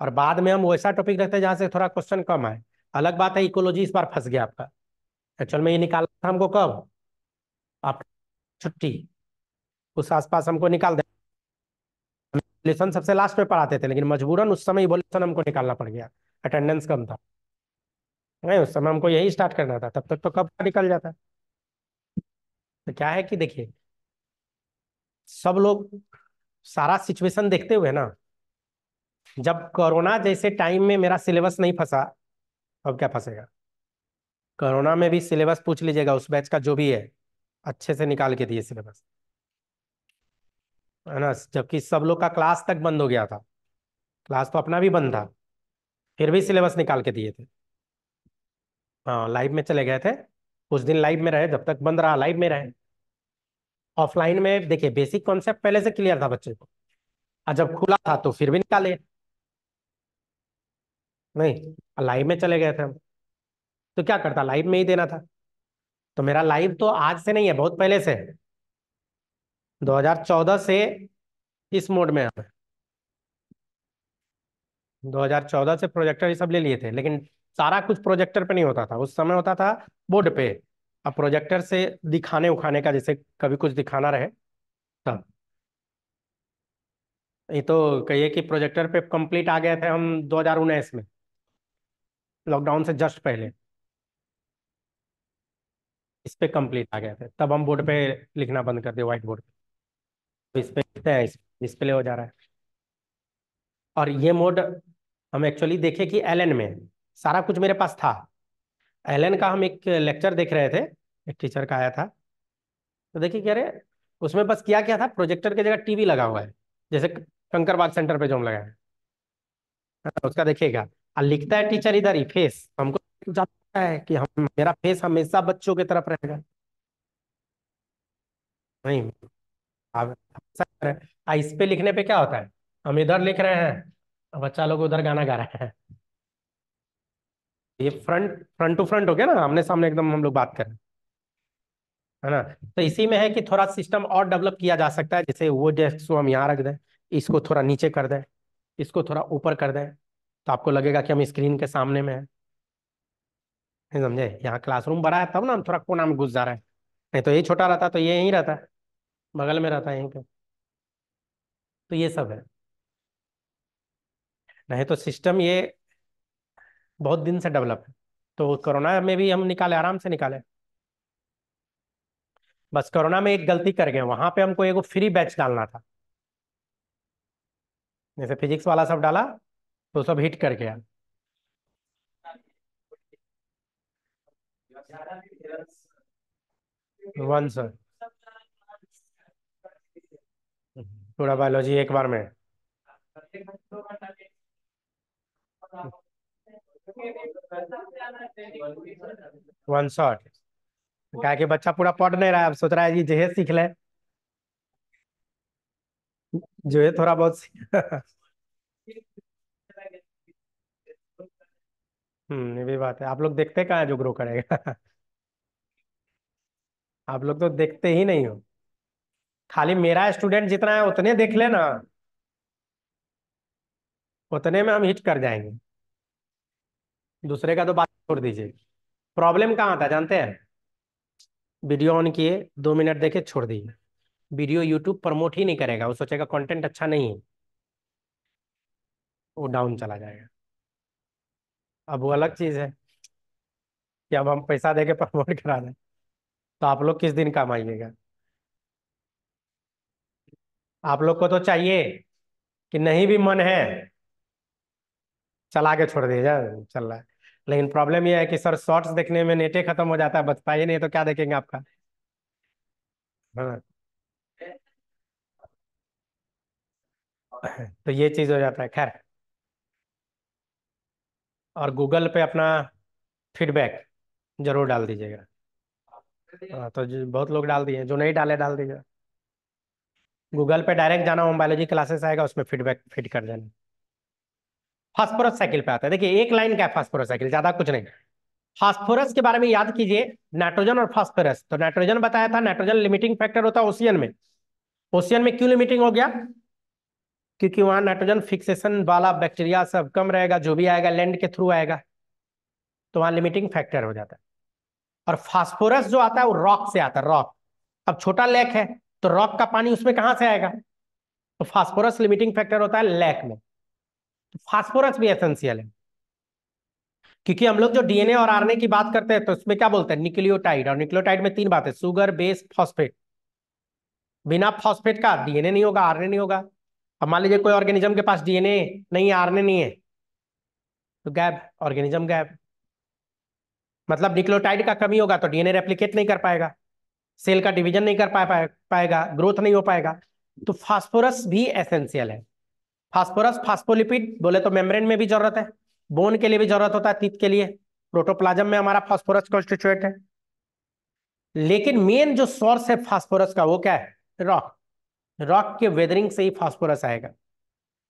और बाद में हम वैसा टॉपिक रखते हैं जहाँ से थोड़ा क्वेश्चन कम आए अलग बात है इकोलॉजी इस बार फंस गया आपका एक्चुअल में ये निकाला था हमको कब आप छुट्टी उस आसपास हमको निकाल दे लेसन सबसे लास्ट में पढ़ाते थे लेकिन मजबूरन उस समय इवोल्यूशन हमको निकालना पड़ गया अटेंडेंस कम था नहीं उस समय हमको यही स्टार्ट करना था तब तक तो कब निकल जाता तो क्या है कि देखिए सब लोग सारा सिचुएशन देखते हुए ना जब कोरोना जैसे टाइम में मेरा सिलेबस नहीं फंसा अब क्या फंसेगा कोरोना में भी सिलेबस पूछ लीजिएगा उस बैच का जो भी है अच्छे से निकाल के दिए सिलेबस है ना जबकि सब लोग का क्लास तक बंद हो गया था क्लास तो अपना भी बंद था फिर भी सिलेबस निकाल के दिए थे हाँ लाइव में चले गए थे कुछ दिन लाइव में रहे जब तक बंद रहा लाइव में रहे ऑफलाइन में देखिए बेसिक कॉन्सेप्ट पहले से क्लियर था बच्चे को और जब खुला था तो फिर भी निकाले नहीं लाइव में चले गए थे हम तो क्या करता लाइव में ही देना था तो मेरा लाइव तो आज से नहीं है बहुत पहले से है 2014 से इस मोड में आए 2014 से प्रोजेक्टर ये सब ले लिए थे लेकिन सारा कुछ प्रोजेक्टर पे नहीं होता था उस समय होता था बोर्ड पे अब प्रोजेक्टर से दिखाने उखाने का जैसे कभी कुछ दिखाना रहे तब ये तो कहिए कि प्रोजेक्टर पे कंप्लीट आ गए थे हम दो में लॉकडाउन से जस्ट पहले इस पे कंप्लीट आ गए थे तब हम बोर्ड पे लिखना बंद कर दिया व्हाइट बोर्ड पे डिस्प्ले तो हो जा रहा है और ये मोड हम एक्चुअली देखे कि एल में सारा कुछ मेरे पास था एल का हम एक लेक्चर देख रहे थे एक टीचर का आया था तो देखिए कह रहे उसमें बस क्या क्या था प्रोजेक्टर की जगह टीवी लगा हुआ है जैसे कंकरबाग सेंटर पे जो हम लगाए तो उसका देखिएगा और लिखता है टीचर इधर ही फेस हमको तो जाता है कि हम मेरा फेस हमेशा बच्चों की तरफ रहेगा नहीं आ, इस पे लिखने पे क्या होता है हम इधर लिख रहे हैं बच्चा लोग उधर गाना गा रहे हैं ये फ्रंट फ्रंट टू फ्रंट हो गया ना आमने सामने एकदम हम लोग बात कर रहे हैं है ना तो इसी में है कि थोड़ा सिस्टम और डेवलप किया जा सकता है जैसे वो डेस्क को हम यहाँ रख दें इसको थोड़ा नीचे कर दें इसको थोड़ा ऊपर कर दें तो आपको लगेगा कि हम स्क्रीन के सामने में हैं समझे यहाँ क्लासरूम बड़ा है तब ना हम थोड़ा कोना में घुस जा रहे हैं नहीं तो ये छोटा रहता तो ये यहीं रहता है बगल में रहता है यहीं पे तो ये सब है नहीं तो सिस्टम ये बहुत दिन से डेवलप है तो कोरोना में भी हम निकाले आराम से निकाले बस कोरोना में एक गलती कर गए वहां पे हमको एक फ्री बैच डालना था जैसे फिजिक्स वाला सब डाला तो सब हिट कर गया वन सर पूरा बायोलॉजी एक बार में वन शॉट क्या कि बच्चा पूरा पढ़ नहीं रहा है अब सोच रहा है जी है सीख ले जो है थोड़ा बहुत हम्म ये भी बात है आप लोग देखते कहाँ जो ग्रो करेगा आप लोग तो देखते ही नहीं हो खाली मेरा स्टूडेंट जितना है उतने देख लेना उतने में हम हिट कर जाएंगे दूसरे का तो बात छोड़ दीजिए प्रॉब्लम कहाँ था जानते हैं वीडियो ऑन किए दो मिनट देखे छोड़ दिए वीडियो यूट्यूब प्रमोट ही नहीं करेगा वो सोचेगा कंटेंट अच्छा नहीं है वो डाउन चला जाएगा अब वो अलग चीज़ है कि अब हम पैसा दे के प्रमोट करा दें तो आप लोग किस दिन काम आइएगा आप लोग को तो चाहिए कि नहीं भी मन है चला के छोड़ दिए जा चल रहा है लेकिन प्रॉब्लम यह है कि सर शॉर्ट्स देखने में नेटे खत्म हो जाता है बचता ही नहीं तो क्या देखेंगे आपका हाँ तो ये चीज हो जाता है खैर और गूगल पे अपना फीडबैक जरूर डाल दीजिएगा हाँ, तो बहुत लोग डाल दिए जो नहीं डाले डाल दीजिए गूगल पे डायरेक्ट जाना होम बायोलॉजी क्लासेस आएगा उसमें फीडबैक फिट कर देना फास्फोरस साइकिल पे आता है देखिए एक लाइन क्या है फास्फोरस साइकिल ज्यादा कुछ नहीं फास्फोरस के बारे में याद कीजिए नाइट्रोजन और फास्फोरस तो नाइट्रोजन बताया था नाइट्रोजन लिमिटिंग फैक्टर होता है ओशियन में ओशियन में क्यों लिमिटिंग हो गया क्योंकि वहां नाइट्रोजन फिक्सेशन वाला बैक्टीरिया सब कम रहेगा जो भी आएगा लैंड के थ्रू आएगा तो वहां लिमिटिंग फैक्टर हो जाता है और फास्फोरस जो आता है वो रॉक से आता है रॉक अब छोटा लेक है तो रॉक का पानी उसमें कहां से आएगा तो फास्फोरस लिमिटिंग फैक्टर होता है लैक में तो फास्फोरस भी एसेंशियल है क्योंकि हम लोग जो डीएनए और आरएनए की बात करते हैं तो उसमें क्या बोलते हैं निक्लियोटाइड और निक्लियोटाइड में तीन बातें सुगर बेस फॉस्फेट बिना फॉस्फेट का डीएनए नहीं होगा आरएनए नहीं होगा अब मान लीजिए कोई ऑर्गेनिज्म के पास डीएनए नहीं आरएनए नहीं है तो गैप ऑर्गेनिज्म गैप मतलब निक्लोटाइड का कमी होगा तो डीएनए रेप्लिकेट नहीं कर पाएगा सेल का डिवीजन नहीं कर पाए पाएगा ग्रोथ नहीं हो पाएगा तो फास्फोरस भी एसेंशियल है फास्फोरस फास्फोलिपिड बोले तो मेम्ब्रेन में भी जरूरत है बोन के लिए भी जरूरत होता है तीत के लिए प्रोटोप्लाजम में हमारा फास्फोरस कॉन्स्टिट्यूएंट है लेकिन मेन जो सोर्स है फास्फोरस का वो क्या है रॉक रॉक के वेदरिंग से ही फास्फोरस आएगा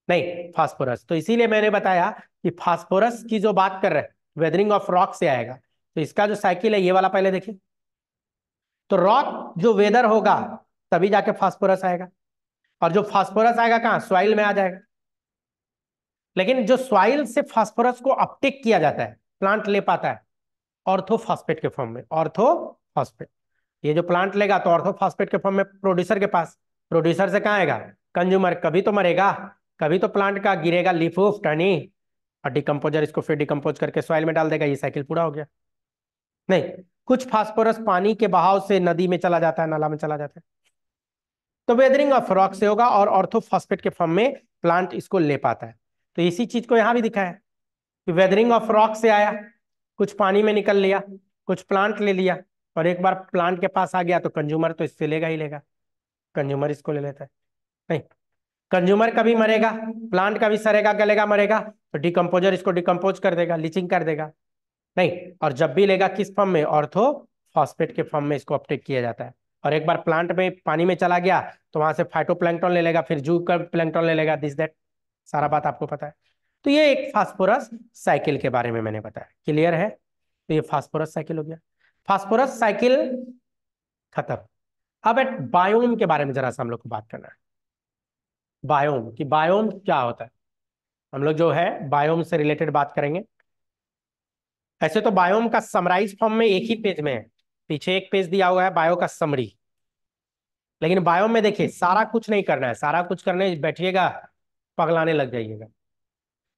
नहीं फास्फोरस तो इसीलिए मैंने बताया कि फास्फोरस की जो बात कर रहे हैं वेदरिंग ऑफ रॉक से आएगा तो इसका जो साइकिल है ये वाला पहले देखिए तो रॉक जो वेदर होगा तभी जाके फास्फोरस आएगा और जो फास्फोरस आएगा कहां सॉइल में आ जाएगा लेकिन जो सॉइल से फास्फोरस को अपटेक किया जाता है प्लांट ले पाता है ऑर्थोफास्फेट के फॉर्म में ऑर्थोफास्फेट ये जो प्लांट लेगा तो ऑर्थोफास्फेट के फॉर्म में प्रोड्यूसर के पास प्रोड्यूसर से कहा आएगा कंज्यूमर कभी तो मरेगा कभी तो प्लांट का गिरेगा लिफ ऑफ टनी और डिकम्पोजर इसको फिर डिकम्पोज करके सॉइल में डाल देगा ये साइकिल पूरा हो गया नहीं कुछ फास्फोरस पानी के बहाव से नदी में चला जाता है नाला में चला जाता है तो वेदरिंग ऑफ रॉक से होगा और ऑर्थोफॉस्फेट के फॉर्म में प्लांट इसको ले पाता है तो इसी चीज को यहां भी दिखाया कि वेदरिंग ऑफ रॉक से आया कुछ पानी में निकल लिया कुछ प्लांट ले लिया और एक बार प्लांट के पास आ गया तो कंज्यूमर तो इससे लेगा ही लेगा कंज्यूमर इसको ले लेता है नहीं कंज्यूमर का भी मरेगा प्लांट का भी सरेगा गलेगा मरेगा तो डिकम्पोजर इसको डिकम्पोज कर देगा लीचिंग कर देगा नहीं और जब भी लेगा किस फॉर्म में ऑर्थो फॉस्फेट के फॉर्म में इसको अपटेक किया जाता है और एक बार प्लांट में पानी में चला गया तो वहां से फाइटोप्लैंक्टन ले लेगा फिर जू का प्लैंक्टन ले लेगा दिस दैट सारा बात आपको पता है तो ये एक फास्फोरस साइकिल के बारे में मैंने बताया क्लियर है तो ये फास्फोरस साइकिल हो गया फास्फोरस साइकिल खत्म अब एट बायोम के बारे में जरा सा हम लोग को बात करना है बायोम कि बायोम क्या होता है हम लोग जो है बायोम से रिलेटेड बात करेंगे ऐसे तो बायोम का समराइज फॉर्म में एक ही पेज में है पीछे एक पेज दिया हुआ है बायो का समरी लेकिन बायोम में देखिए सारा कुछ नहीं करना है सारा कुछ करने बैठिएगा पगलाने लग जाइएगा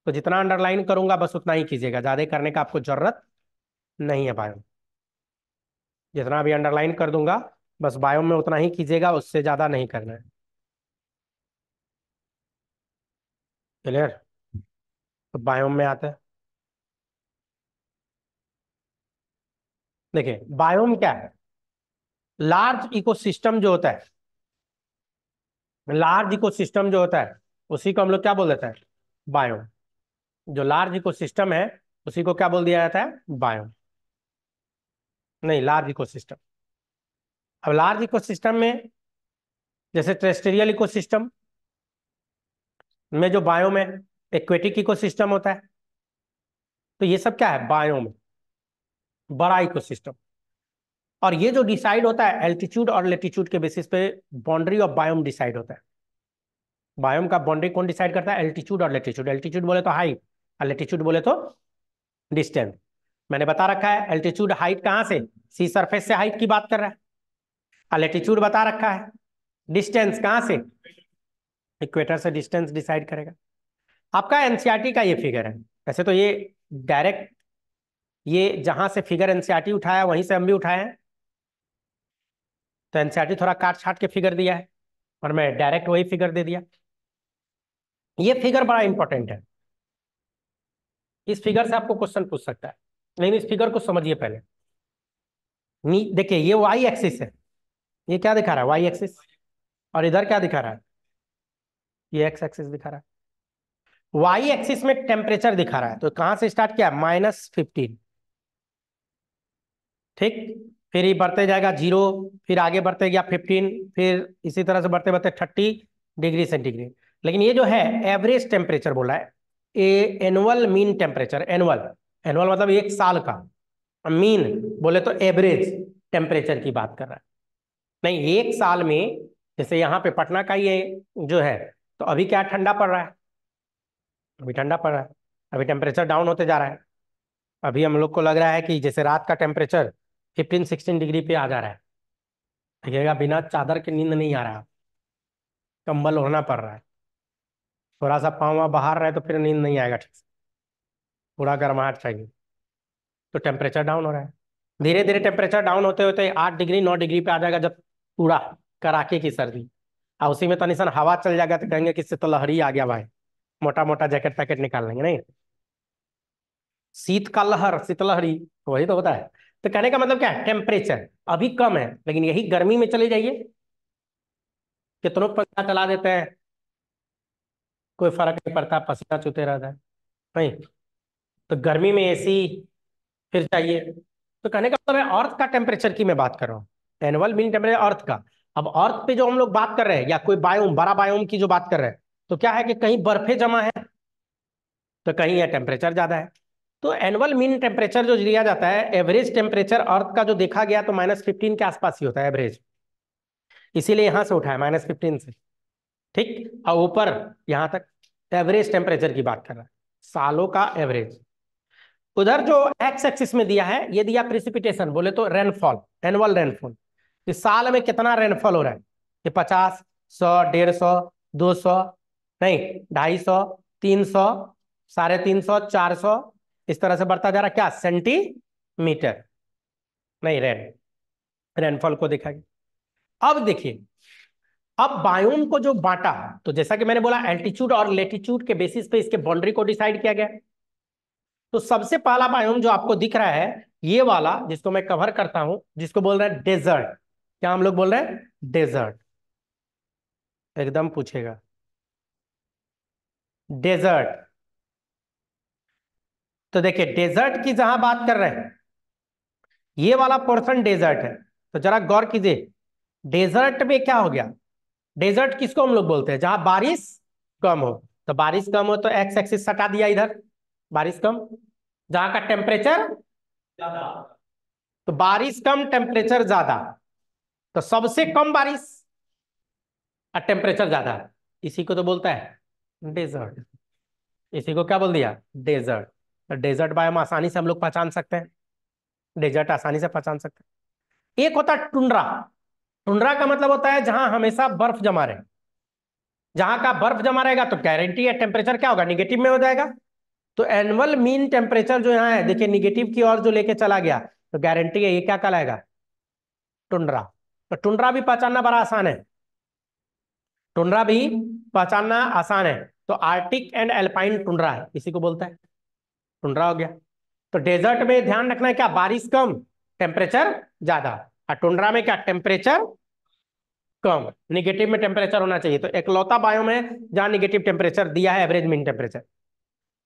तो जितना अंडरलाइन करूंगा बस उतना ही कीजिएगा ज्यादा करने का आपको जरूरत नहीं है बायोम जितना भी अंडरलाइन कर दूंगा बस बायोम में उतना ही कीजिएगा उससे ज्यादा नहीं करना है क्लियर तो बायोम में आता है देखिए बायोम क्या है लार्ज इकोसिस्टम जो होता है लार्ज इकोसिस्टम जो होता है उसी को हम लोग क्या बोल देते हैं बायोम जो लार्ज इकोसिस्टम है उसी को क्या बोल दिया जाता है बायोम नहीं लार्ज इकोसिस्टम अब लार्ज इकोसिस्टम में जैसे ट्रेस्टेरियल इकोसिस्टम में जो बायोम है एक्वेटिक इकोसिस्टम होता है तो ये सब क्या है बायोम बड़ा इकोसिस्टम और ये जो डिसाइड होता है एल्टीट्यूड और लेटीट्यूड के बेसिस पे बाउंड्री ऑफ बायोम डिसाइड होता है बायोम का बाउंड्री कौन डिसाइड करता है एल्टीट्यूड और लेटीट्यूड एल्टीट्यूड बोले तो हाइट और लेटीट्यूड बोले तो डिस्टेंस मैंने बता रखा है एल्टीट्यूड हाइट कहाँ से सी सरफेस से हाइट की बात कर रहा है और लेटीट्यूड बता रखा है डिस्टेंस कहाँ से इक्वेटर से डिस्टेंस डिसाइड करेगा आपका एनसीआरटी e का ये फिगर है वैसे तो ये डायरेक्ट ये जहां से फिगर एनसीआरटी e उठाया वहीं से हम भी उठाए हैं तो एनसीआरटी e थोड़ा काट छाट के फिगर दिया है और मैं डायरेक्ट वही फिगर दे दिया ये फिगर बड़ा इंपॉर्टेंट है इस फिगर से आपको क्वेश्चन पूछ सकता है लेकिन इस फिगर को समझिए पहले देखिए ये वाई एक्सिस है ये क्या दिखा रहा है वाई एक्सिस और इधर क्या दिखा रहा है ये एक्स एक्सिस दिखा रहा है वाई एक्सिस में टेम्परेचर दिखा रहा है तो कहां से स्टार्ट किया माइनस फिफ्टीन ठीक फिर ये बढ़ते जाएगा जीरो फिर आगे बढ़ते गया फिफ्टीन फिर इसी तरह से बढ़ते बढ़ते थर्टी डिग्री सेंटीग्रेड लेकिन ये जो है एवरेज टेम्परेचर बोला है a annual mean temperature annual annual मतलब एक साल का मीन बोले तो एवरेज टेम्परेचर की बात कर रहा है नहीं एक साल में जैसे यहाँ पे पटना का ये जो है तो अभी क्या ठंडा पड़ रहा है अभी ठंडा पड़ रहा है अभी टेम्परेचर डाउन होते जा रहा है अभी हम लोग को लग रहा है कि जैसे रात का टेम्परेचर फिफ्टीन सिक्सटीन डिग्री पे आ जा रहा है देखिएगा बिना चादर के नींद नहीं आ रहा कंबल ओढ़ना पड़ रहा है थोड़ा सा पाँव वाँ बाहर रहे तो फिर नींद नहीं आएगा ठीक से पूरा गर्माहट चाहिए तो टेम्परेचर डाउन हो रहा है धीरे धीरे टेम्परेचर डाउन होते होते आठ डिग्री नौ डिग्री पे आ जाएगा जब पूरा कड़ाके की सर्दी और उसी में निशान हवा चल जाएगा तो कहेंगे कि तो लहरी आ गया भाई मोटा मोटा जैकेट पैकेट निकाल लेंगे नहीं शीत का लहर शीतलहरी वही तो होता है तो कहने का मतलब क्या है टेम्परेचर अभी कम है लेकिन यही गर्मी में चले जाइए कितनों पंखा चला देते हैं कोई फर्क नहीं पड़ता पसीना चूते रहता है नहीं तो गर्मी में एसी फिर चाहिए तो कहने का मतलब है अर्थ का टेम्परेचर की मैं बात कर रहा हूँ एनुअल मीन टेम्परेचर अर्थ का अब अर्थ पे जो हम लोग बात कर रहे हैं या कोई बायोम बड़ा बायोम की जो बात कर रहे हैं तो क्या है कि कहीं बर्फे जमा है तो कहीं यह टेम्परेचर ज्यादा है तो एनुअल मीन टेम्परेचर जो लिया जाता है एवरेज टेम्परेचर अर्थ का जो देखा गया तो माइनस फिफ्टीन के आसपास ही होता है एवरेज इसीलिए यहां से उठा है माइनस फिफ्टीन से ठीक और ऊपर यहां तक एवरेज टेम्परेचर की बात कर रहा है सालों का एवरेज उधर जो एक्स एक्सिस में दिया है ये दिया प्रिसिपिटेशन बोले तो रेनफॉल एनुअल रेनफॉल कि साल में कितना रेनफॉल हो रहा है ये पचास सौ डेढ़ सौ दो सौ नहीं ढाई सौ तीन सौ साढ़े तीन सौ चार सौ इस तरह से बढ़ता जा रहा क्या सेंटीमीटर नहीं रेन रेनफॉल को देखा गया अब देखिए अब बायोम को जो बांटा तो जैसा कि मैंने बोला एल्टीट्यूड और लेटीट्यूड के बेसिस पे इसके बाउंड्री को डिसाइड किया गया तो सबसे पहला बायोम जो आपको दिख रहा है ये वाला जिसको मैं कवर करता हूं जिसको बोल रहे हैं डेजर्ट क्या हम लोग बोल रहे हैं डेजर्ट एकदम पूछेगा डेजर्ट तो देखिए डेजर्ट की जहां बात कर रहे हैं ये वाला पोर्शन डेजर्ट है तो जरा गौर कीजिए डेजर्ट में क्या हो गया डेजर्ट किसको हम लोग बोलते हैं जहां बारिश कम हो तो बारिश कम हो तो एक्स एक्सिस सटा दिया इधर बारिश कम जहां का टेम्परेचर ज्यादा तो बारिश कम टेम्परेचर ज्यादा तो सबसे कम बारिश और टेम्परेचर ज्यादा इसी को तो बोलता है डेजर्ट इसी को क्या बोल दिया डेजर्ट डेजर्ट बायोम आसानी से हम लोग पहचान सकते हैं डेजर्ट आसानी से पहचान सकते हैं एक होता है टुंड्रा टुंड्रा का मतलब होता है जहां हमेशा बर्फ जमा रहे जहां का बर्फ जमा रहेगा तो गारंटी है टेम्परेचर क्या होगा निगेटिव में हो जाएगा तो एनुअल मीन टेम्परेचर जो यहाँ है देखिए निगेटिव की ओर जो लेके चला गया तो गारंटी है ये क्या कहलाएगा टुंड्रा तो टुंड्रा भी पहचानना बड़ा आसान है टुंड्रा भी पहचानना आसान है तो आर्टिक एंड एल्पाइन टुंड्रा है इसी को बोलता है टुंड्रा हो गया तो डेजर्ट में ध्यान रखना है क्या बारिश कम टेम्परेचर ज्यादा और टुंड्रा में क्या टेम्परेचर कम निगेटिव में टेम्परेचर होना चाहिए तो एक लौता बायो में जहां निगेटिव टेम्परेचर दिया है एवरेज मीन टेम्परेचर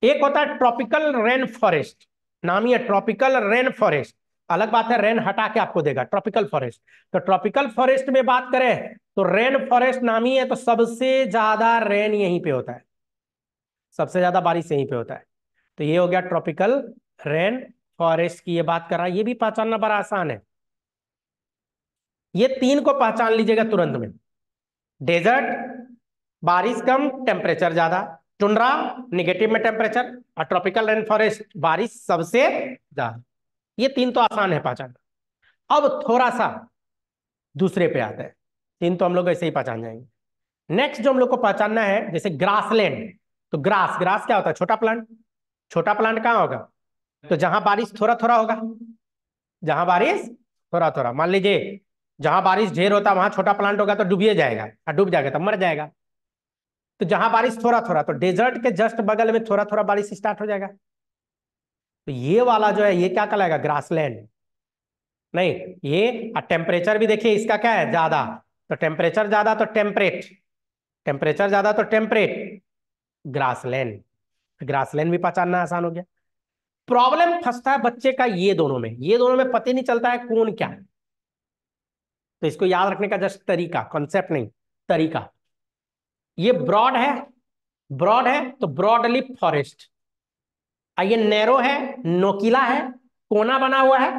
एक होता है ट्रॉपिकल रेन फॉरेस्ट नाम ही है ट्रॉपिकल रेन फॉरेस्ट अलग बात है रेन हटा के आपको देगा ट्रॉपिकल फॉरेस्ट तो ट्रॉपिकल फॉरेस्ट में बात करें तो रेन फॉरेस्ट नामी है तो सबसे ज्यादा रेन यहीं पे होता है सबसे ज्यादा बारिश यहीं पे होता है तो ये हो गया ट्रॉपिकल रेन फॉरेस्ट की ये बात कर रहा है ये भी पहचानना बड़ा आसान है ये तीन को पहचान लीजिएगा तुरंत में डेजर्ट बारिश कम टेम्परेचर ज्यादा टुंड्रा निगेटिव में टेम्परेचर और ट्रॉपिकल रेन फॉरेस्ट बारिश सबसे ज्यादा ये तीन तो आसान है पहचानना अब थोड़ा सा दूसरे पे आता है तीन तो हम लोग ऐसे ही पहचान जाएंगे नेक्स्ट जो हम लोग को पहचानना है जैसे ग्रासलैंड तो ग्रास ग्रास क्या होता है छोटा प्लांट छोटा प्लांट कहाँ होगा तो जहां बारिश थोड़ा थोड़ा होगा जहां बारिश थोड़ा थोड़ा मान लीजिए जहां बारिश ढेर होता वहां छोटा प्लांट होगा तो डूबिए जाएगा और हाँ, डूब जाएगा तो मर जाएगा तो जहां बारिश थोड़ा थोड़ा तो डेजर्ट के जस्ट बगल में थोड़ा थोड़ा बारिश स्टार्ट हो जाएगा तो ये वाला जो है ये क्या कहलाएगा ग्रासलैंड नहीं ये टेम्परेचर भी देखिए इसका क्या है ज्यादा तो टेम्परेचर ज्यादा तो टेम्परेट टेम्परेचर ज्यादा तो टेम्परेट ग्रासलैंड ग्रासलैंड भी पहचानना आसान हो गया प्रॉब्लम फंसता है बच्चे का ये दोनों में ये दोनों में पता नहीं चलता है कौन क्या है तो इसको याद रखने का जस्ट तरीका कॉन्सेप्ट नहीं तरीका ये ब्रॉड है ब्रॉड है तो ब्रॉडली फॉरेस्ट ये नैरो है नोकीला है कोना बना हुआ है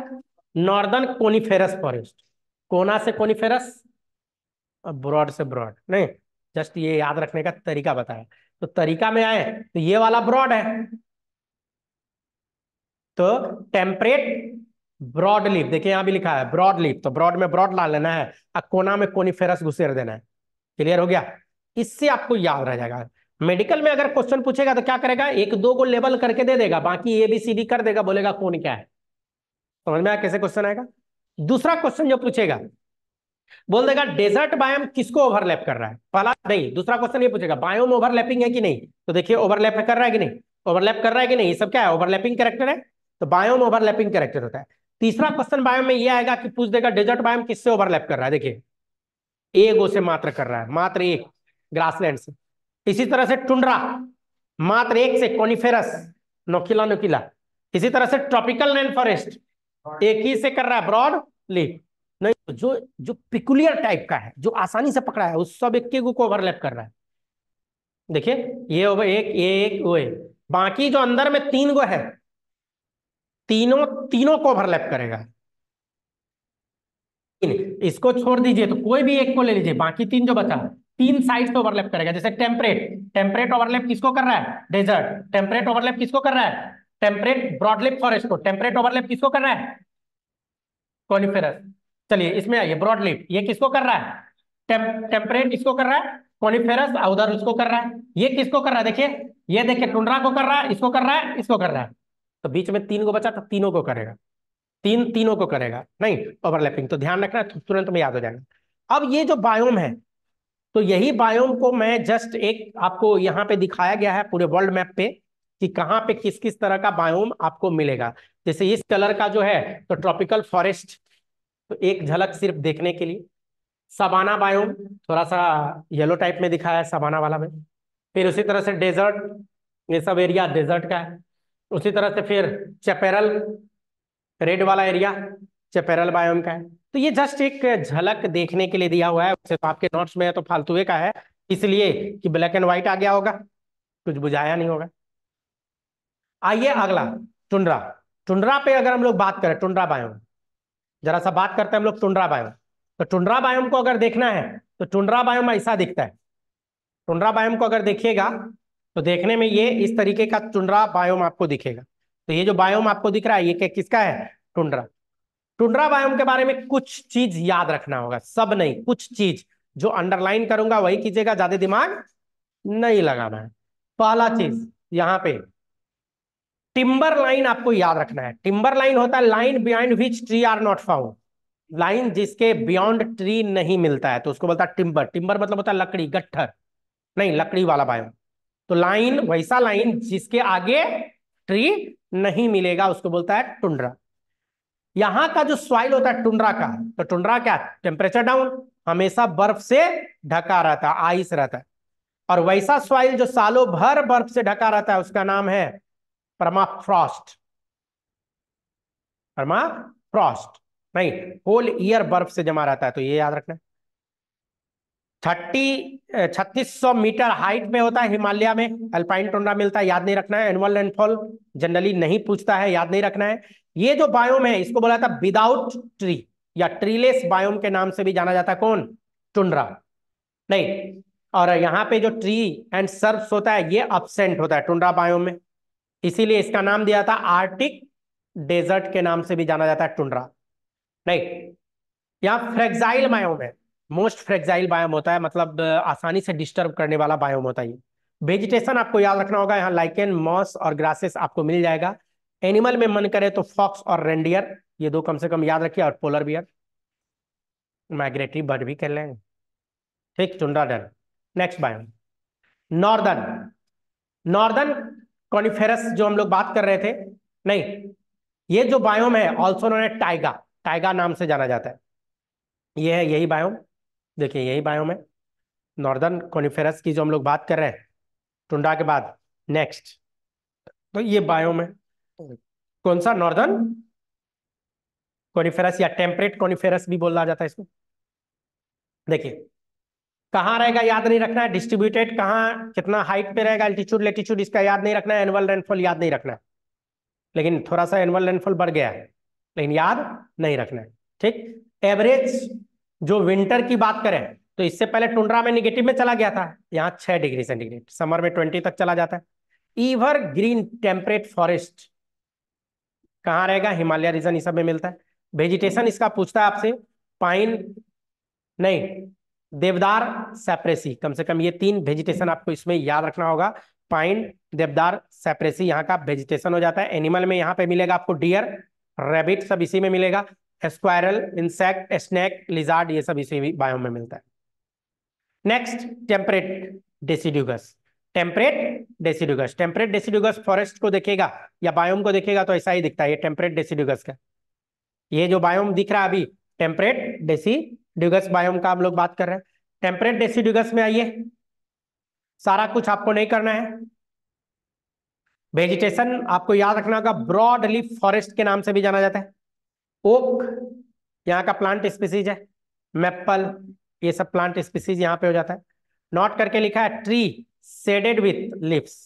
नॉर्दर्न कोनीफेरस फॉरेस्ट कोना से कोनीफेरस ब्रॉड से ब्रॉड नहीं जस्ट ये याद रखने का तरीका बताया तो तरीका में आए तो ये वाला ब्रॉड है तो टेम्परेट ब्रॉड लीफ देखिए यहां भी लिखा है ब्रॉड लीफ तो ब्रॉड में ब्रॉड ला लेना है और कोना में कोनीफेरस घुसेर देना है क्लियर हो गया इससे आपको याद रह जाएगा मेडिकल में अगर क्वेश्चन पूछेगा तो क्या करेगा एक दो को लेबल करके दे देगा बाकी ए बी सी डी कर देगा बोलेगा कौन क्या है समझ में आया कैसे क्वेश्चन आएगा दूसरा क्वेश्चन जो पूछेगा बोल देगा डेजर्ट बायोम किसको ओवरलैप कर रहा है पहला नहीं दूसरा क्वेश्चन ये पूछेगा बायोम ओवरलैपिंग है कि नहीं तो देखिए ओवरलैप कर रहा है कि नहीं ओवरलैप कर रहा है कि नहीं ये सब क्या है ओवरलैपिंग करेक्टर है तो बायोम ओवरलैपिंग करेक्टर होता है तीसरा क्वेश्चन बायोम में ये आएगा कि पूछ देगा डेजर्ट बायोम किससे ओवरलैप कर रहा है देखिए एगो से मात्र कर रहा है मात्र एक ग्रासलैंड से इसी तरह से टुंड्रा मात्र एक से कोनिफेरस नोकिला नोकिला इसी तरह से ट्रॉपिकल रेन फॉरेस्ट एक ही से कर रहा है ब्रॉड लीफ नहीं तो जो जो पिकुलियर टाइप का है जो आसानी से पकड़ा है उस सब एक के को ओवरलैप कर रहा है देखिए ये एक ये एक वो एक बाकी जो अंदर में तीन गो है तीनों तीनों को ओवरलैप करेगा इसको छोड़ दीजिए तो कोई भी एक को ले लीजिए बाकी तीन जो बचा तीन साइड से ओवरलैप करेगा जैसे टेम्परेट टेम्परेट ओवरलैप किसको कर रहा है डेजर्ट टेम्परेट ओवरलैप किसको कर रहा है टेम्परेट ब्रॉडलिप फॉरेस्ट को टेम्परेट ओवरलैप किसको कर रहा है चलिए इसमें आइए ब्रॉड ये किसको कर रहा है टेम्परेट इसको कर रहा है कॉनिफेरस उधर उसको कर रहा है ये किसको कर रहा है देखिए ये देखिए टुंड्रा को कर रहा है इसको कर रहा है इसको कर रहा है तो बीच में तीन को बचा तो तीनों को करेगा तीन तीनों को करेगा नहीं ओवरलैपिंग तो ध्यान रखना है तो तुरंत में याद हो जाएगा अब ये जो बायोम है तो यही बायोम को मैं जस्ट एक आपको यहाँ पे दिखाया गया है पूरे वर्ल्ड मैप पे कि कहाँ पे किस किस तरह का बायोम आपको मिलेगा जैसे इस कलर का जो है तो ट्रॉपिकल फॉरेस्ट तो एक झलक सिर्फ देखने के लिए सबाना बायोम थोड़ा सा येलो टाइप में दिखाया है सबाना वाला में फिर उसी तरह से डेजर्ट ये सब एरिया डेजर्ट का है उसी तरह से फिर चपेरल रेड वाला एरिया चपेरल बायोम का है तो ये जस्ट एक झलक देखने के लिए दिया हुआ है वैसे तो आपके नोट्स में है तो फालतुए का है इसलिए कि ब्लैक एंड व्हाइट आ गया होगा कुछ बुझाया नहीं होगा आइए अगला टुंड्रा टुंड्रा पे अगर हम लोग बात करें टुंड्रा बायोम जरा सा बात करते हैं हम लोग टुंड्रा बायोम तो टुंड्रा बायोम को अगर देखना है तो टुंड्रा बायोम ऐसा दिखता है टुंड्रा बायोम को अगर देखिएगा तो देखने में ये इस तरीके का टुंड्रा बायोम आपको दिखेगा तो ये जो बायोम आपको दिख रहा है ये क्या किसका है टुंड्रा टुंड्रा बायोम के बारे में कुछ चीज याद रखना होगा सब नहीं कुछ चीज जो अंडरलाइन करूंगा वही कीजिएगा ज्यादा दिमाग नहीं लगाना है पहला चीज यहाँ पे टिम्बर लाइन आपको याद रखना है टिम्बर लाइन होता है line beyond which tree are not found line जिसके बियॉन्ड ट्री नहीं मिलता है तो उसको बोलता है टिम्बर टिम्बर मतलब होता है लकड़ी गट्ठर नहीं लकड़ी वाला बायो तो लाइन वैसा लाइन जिसके आगे ट्री नहीं मिलेगा उसको बोलता है टुंड्रा यहां का जो सॉइल होता है टुंड्रा का तो टुंड्रा क्या टेम्परेचर डाउन हमेशा बर्फ से ढका रहता है आइस रहता है और वैसा सॉइल जो सालों भर बर्फ से ढका रहता है उसका नाम है परमा फ्रॉस्ट नहीं होल ईयर बर्फ से जमा रहता है तो ये याद रखना थर्टी छत्तीस सौ मीटर हाइट में होता है हिमालय में अल्पाइन टोंडा मिलता है याद नहीं रखना है एनुअल लैंडफॉल जनरली नहीं पूछता है याद नहीं रखना है ये जो बायोम है इसको बोला था विदाउट ट्री या ट्रीलेस बायोम के नाम से भी जाना जाता है कौन टुंड्रा नहीं और यहाँ पे जो ट्री एंड सर्फ होता है ये अपसेंट होता है टुंड्रा बायोम में इसीलिए इसका नाम दिया था आर्टिक डेजर्ट के नाम से भी जाना जाता है टुंड्रा राइट यहां फ्रेक्साइल बायोम है मोस्ट फ्रेक्साइल बायोम होता है मतलब आसानी से डिस्टर्ब करने वाला बायोम होता है वेजिटेशन आपको याद रखना होगा यहाँ लाइकेन मॉस और ग्रासेस आपको मिल जाएगा एनिमल में मन करे तो फॉक्स और रेंडियर ये दो कम से कम याद रखिए और पोलर बियर माइग्रेटरी बर्ड भी कह लेंगे ठीक tundra done next biome northern northern coniferous जो हम लोग बात कर रहे थे नहीं ये जो बायोम है ऑल्सो उन्होंने टाइगा टाइगा नाम से जाना जाता है ये है यही बायोम देखिए यही बायोम है नॉर्दर्न कॉनिफेरस की जो हम लोग बात कर रहे हैं टुंडा के बाद नेक्स्ट तो ये बायोम है कौन सा नॉर्दर्न कॉनिफेरस या टेम्परेट कॉनिफेरस भी बोला जाता है इसको देखिए कहाँ रहेगा याद नहीं रखना है डिस्ट्रीब्यूटेड कहाँ कितना हाइट पे रहेगा एल्टीट्यूड लेटीट्यूड इसका याद नहीं रखना है एनुअल रेनफॉल याद नहीं रखना है लेकिन थोड़ा सा एनुअल रेनफॉल बढ़ गया है लेकिन याद नहीं रखना है ठीक एवरेज जो विंटर की बात करें तो इससे पहले टुंड्रा में निगेटिव में चला गया था यहाँ छह डिग्री सेंटीग्रेड समर में ट्वेंटी तक चला जाता है ईवर ग्रीन टेम्परेट फॉरेस्ट कहाँ रहेगा हिमालय रीजन इस सब में मिलता है वेजिटेशन इसका पूछता है आपसे पाइन नहीं देवदार सेप्रेसी कम से कम ये तीन वेजिटेशन आपको इसमें याद रखना होगा पाइन देवदार सेप्रेसी यहाँ का वेजिटेशन हो जाता है एनिमल में यहाँ पे मिलेगा आपको डियर रेबिट सब इसी में मिलेगा स्क्वायरल इंसेक्ट स्नैक लिजार्ड ये सब इसी बायो में मिलता है next temperate deciduous temperate deciduous temperate deciduous forest को देखेगा या बायोम को देखेगा तो ऐसा ही दिखता है ये टेम्परेट डेसिड्यूगस का ये जो बायोम दिख रहा है अभी टेम्परेट डेसी ड्यूगस बायोम का हम लोग बात कर रहे हैं टेम्परेट डेसीड्यूगस में आइए सारा कुछ आपको नहीं करना है वेजिटेशन आपको याद रखना होगा ब्रॉड लीफ फॉरेस्ट के नाम से भी जाना जाता है ओक यहाँ का प्लांट स्पीसीज है मेपल ये सब प्लांट स्पीसीज यहाँ पे हो जाता है नोट करके लिखा है tree shedded with leaves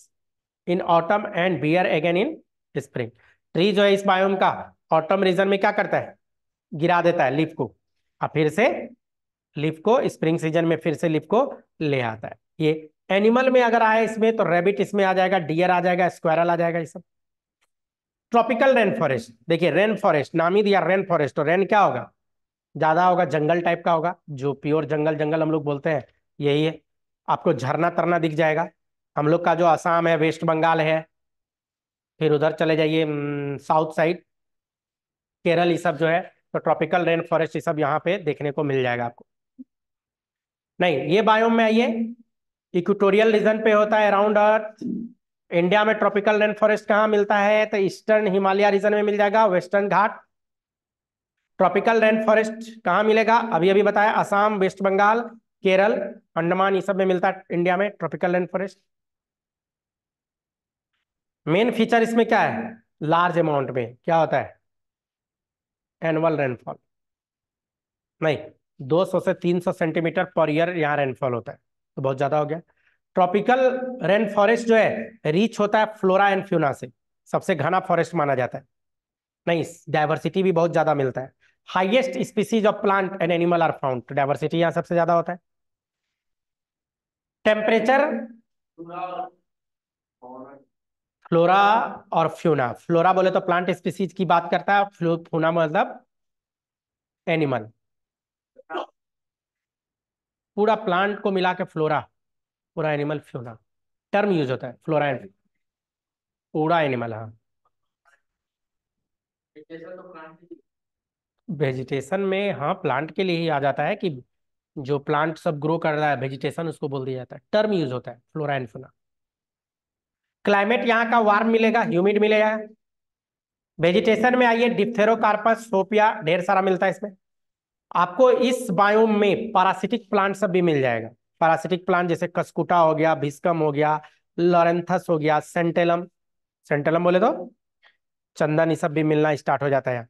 in autumn and bear again in spring tree जो है इस बायोम का ऑटम रीजन में क्या करता है गिरा देता है लीफ को और फिर से लिप को स्प्रिंग सीजन में फिर से लिफ को ले आता है ये एनिमल में अगर आए इसमें तो रेबिट इसमें आ जाएगा डियर आ जाएगा स्क्वायरल आ जाएगा ये सब ट्रॉपिकल रेन फॉरेस्ट देखिए रेन फॉरेस्ट नाम ही दिया रेन फॉरेस्ट तो रेन क्या होगा ज्यादा होगा जंगल टाइप का होगा जो प्योर जंगल जंगल हम लोग बोलते हैं यही है आपको झरना तरना दिख जाएगा हम लोग का जो आसाम है वेस्ट बंगाल है फिर उधर चले जाइए साउथ साइड केरल ये सब जो है तो ट्रॉपिकल रेन फॉरेस्ट ये सब यहाँ पे देखने को मिल जाएगा आपको नहीं ये बायोम में आइए इक्वेटोरियल रीजन पे होता है अराउंड अर्थ इंडिया में ट्रॉपिकल रेन फॉरेस्ट कहाँ मिलता है तो ईस्टर्न हिमालय रीजन में मिल जाएगा वेस्टर्न घाट ट्रॉपिकल रेन फॉरेस्ट कहाँ मिलेगा अभी अभी बताया असम वेस्ट बंगाल केरल अंडमान ये सब में मिलता है इंडिया में tropical rain forest main feature इसमें क्या है लार्ज अमाउंट में क्या होता है एनुअल रेनफॉल नहीं 200 से 300 सेंटीमीटर पर ईयर यहाँ रेनफॉल होता है तो बहुत ज्यादा हो गया ट्रॉपिकल रेन फॉरेस्ट जो है रिच होता है फ्लोरा एंड फ्यूना से सबसे घना फॉरेस्ट माना जाता है नहीं डायवर्सिटी भी बहुत ज्यादा मिलता है highest species of plant and animal are found diversity यहाँ सबसे ज्यादा होता है टेम्परेचर फ्लोरा और फ्यूना फ्लोरा बोले तो प्लांट स्पीसीज की बात करता है फ्यूना मतलब एनिमल पूरा प्लांट को मिला के फ्लोरा पूरा एनिमल फ्यूना टर्म यूज होता है फ्लोरा एंड पूरा एनिमल हाँ वेजिटेशन तो में हाँ प्लांट के लिए ही आ जाता है कि जो प्लांट सब ग्रो कर रहा है वेजिटेशन उसको बोल दिया जाता है टर्म यूज होता है फ्लोरा एंड फ्यूना क्लाइमेट यहाँ का वार्म मिलेगा ह्यूमिड मिलेगा वेजिटेशन में आइए डिप्थेरोकार्पस सोपिया ढेर सारा मिलता है इसमें आपको इस बायोम में पैरासिटिक प्लांट सब भी मिल जाएगा पैरासिटिक प्लांट जैसे कस्कुटा हो गया भिस्कम हो गया लॉरेंथस हो गया सेंटेलम सेंटेलम बोले तो चंदन सब भी मिलना स्टार्ट हो जाता है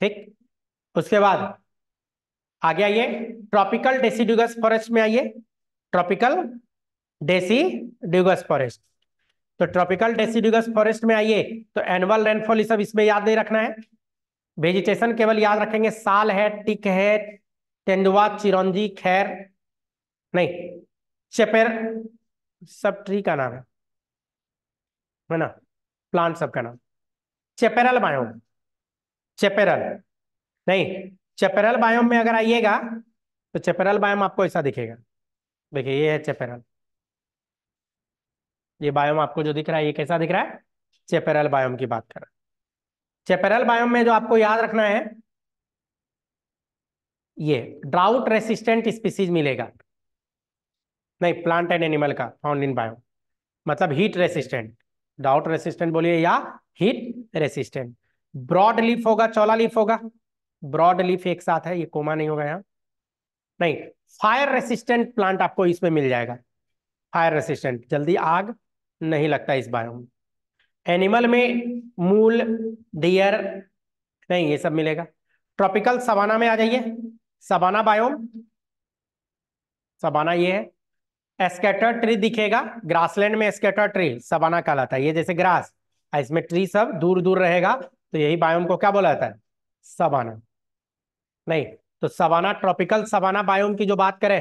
ठीक उसके बाद आगे आइए ट्रॉपिकल डेसीड्यूगस फॉरेस्ट में आइए ट्रॉपिकल डेसीड्यूगस फॉरेस्ट तो ट्रॉपिकल डेसिड्यूगस फॉरेस्ट में आइए तो एनुअल रेनफॉल सब इसमें याद नहीं रखना है वेजिटेशन केवल याद रखेंगे साल है टिक है तेंदुआ चिरौंजी खैर नहीं चपेर सब ट्री का नाम है है ना प्लांट सब का नाम चेपेरल बायोम चेपेरल नहीं चेपेरल बायोम में अगर आइएगा तो चेपेरल बायोम आपको ऐसा दिखेगा देखिए ये है चेपेरल ये बायोम आपको जो दिख रहा है ये कैसा दिख रहा है चेपेरल बायोम की बात कर चेपेरल बायोम में जो आपको याद रखना है ये ड्राउट रेसिस्टेंट स्पीसीज मिलेगा नहीं प्लांट एंड एनिमल का फाउंड इन बायोम मतलब हीट रेसिस्टेंट ड्राउट रेसिस्टेंट बोलिए या हीट रेसिस्टेंट ब्रॉड लीफ होगा चौला लीफ होगा ब्रॉड लीफ एक साथ है ये कोमा नहीं होगा यहाँ नहीं फायर रेसिस्टेंट प्लांट आपको इसमें मिल जाएगा फायर रेसिस्टेंट जल्दी आग नहीं लगता इस बायोम में एनिमल में मूल डियर नहीं ये सब मिलेगा ट्रॉपिकल सबाना में आ जाइए सबाना बायोम सबाना ये है एस्केटर ट्री दिखेगा ग्रासलैंड में एस्केटर ट्री सबाना कहलाता है ये जैसे ग्रास इसमें ट्री सब दूर दूर रहेगा तो यही बायोम को क्या बोला जाता है सबाना नहीं तो सबाना ट्रॉपिकल सबाना बायोम की जो बात करें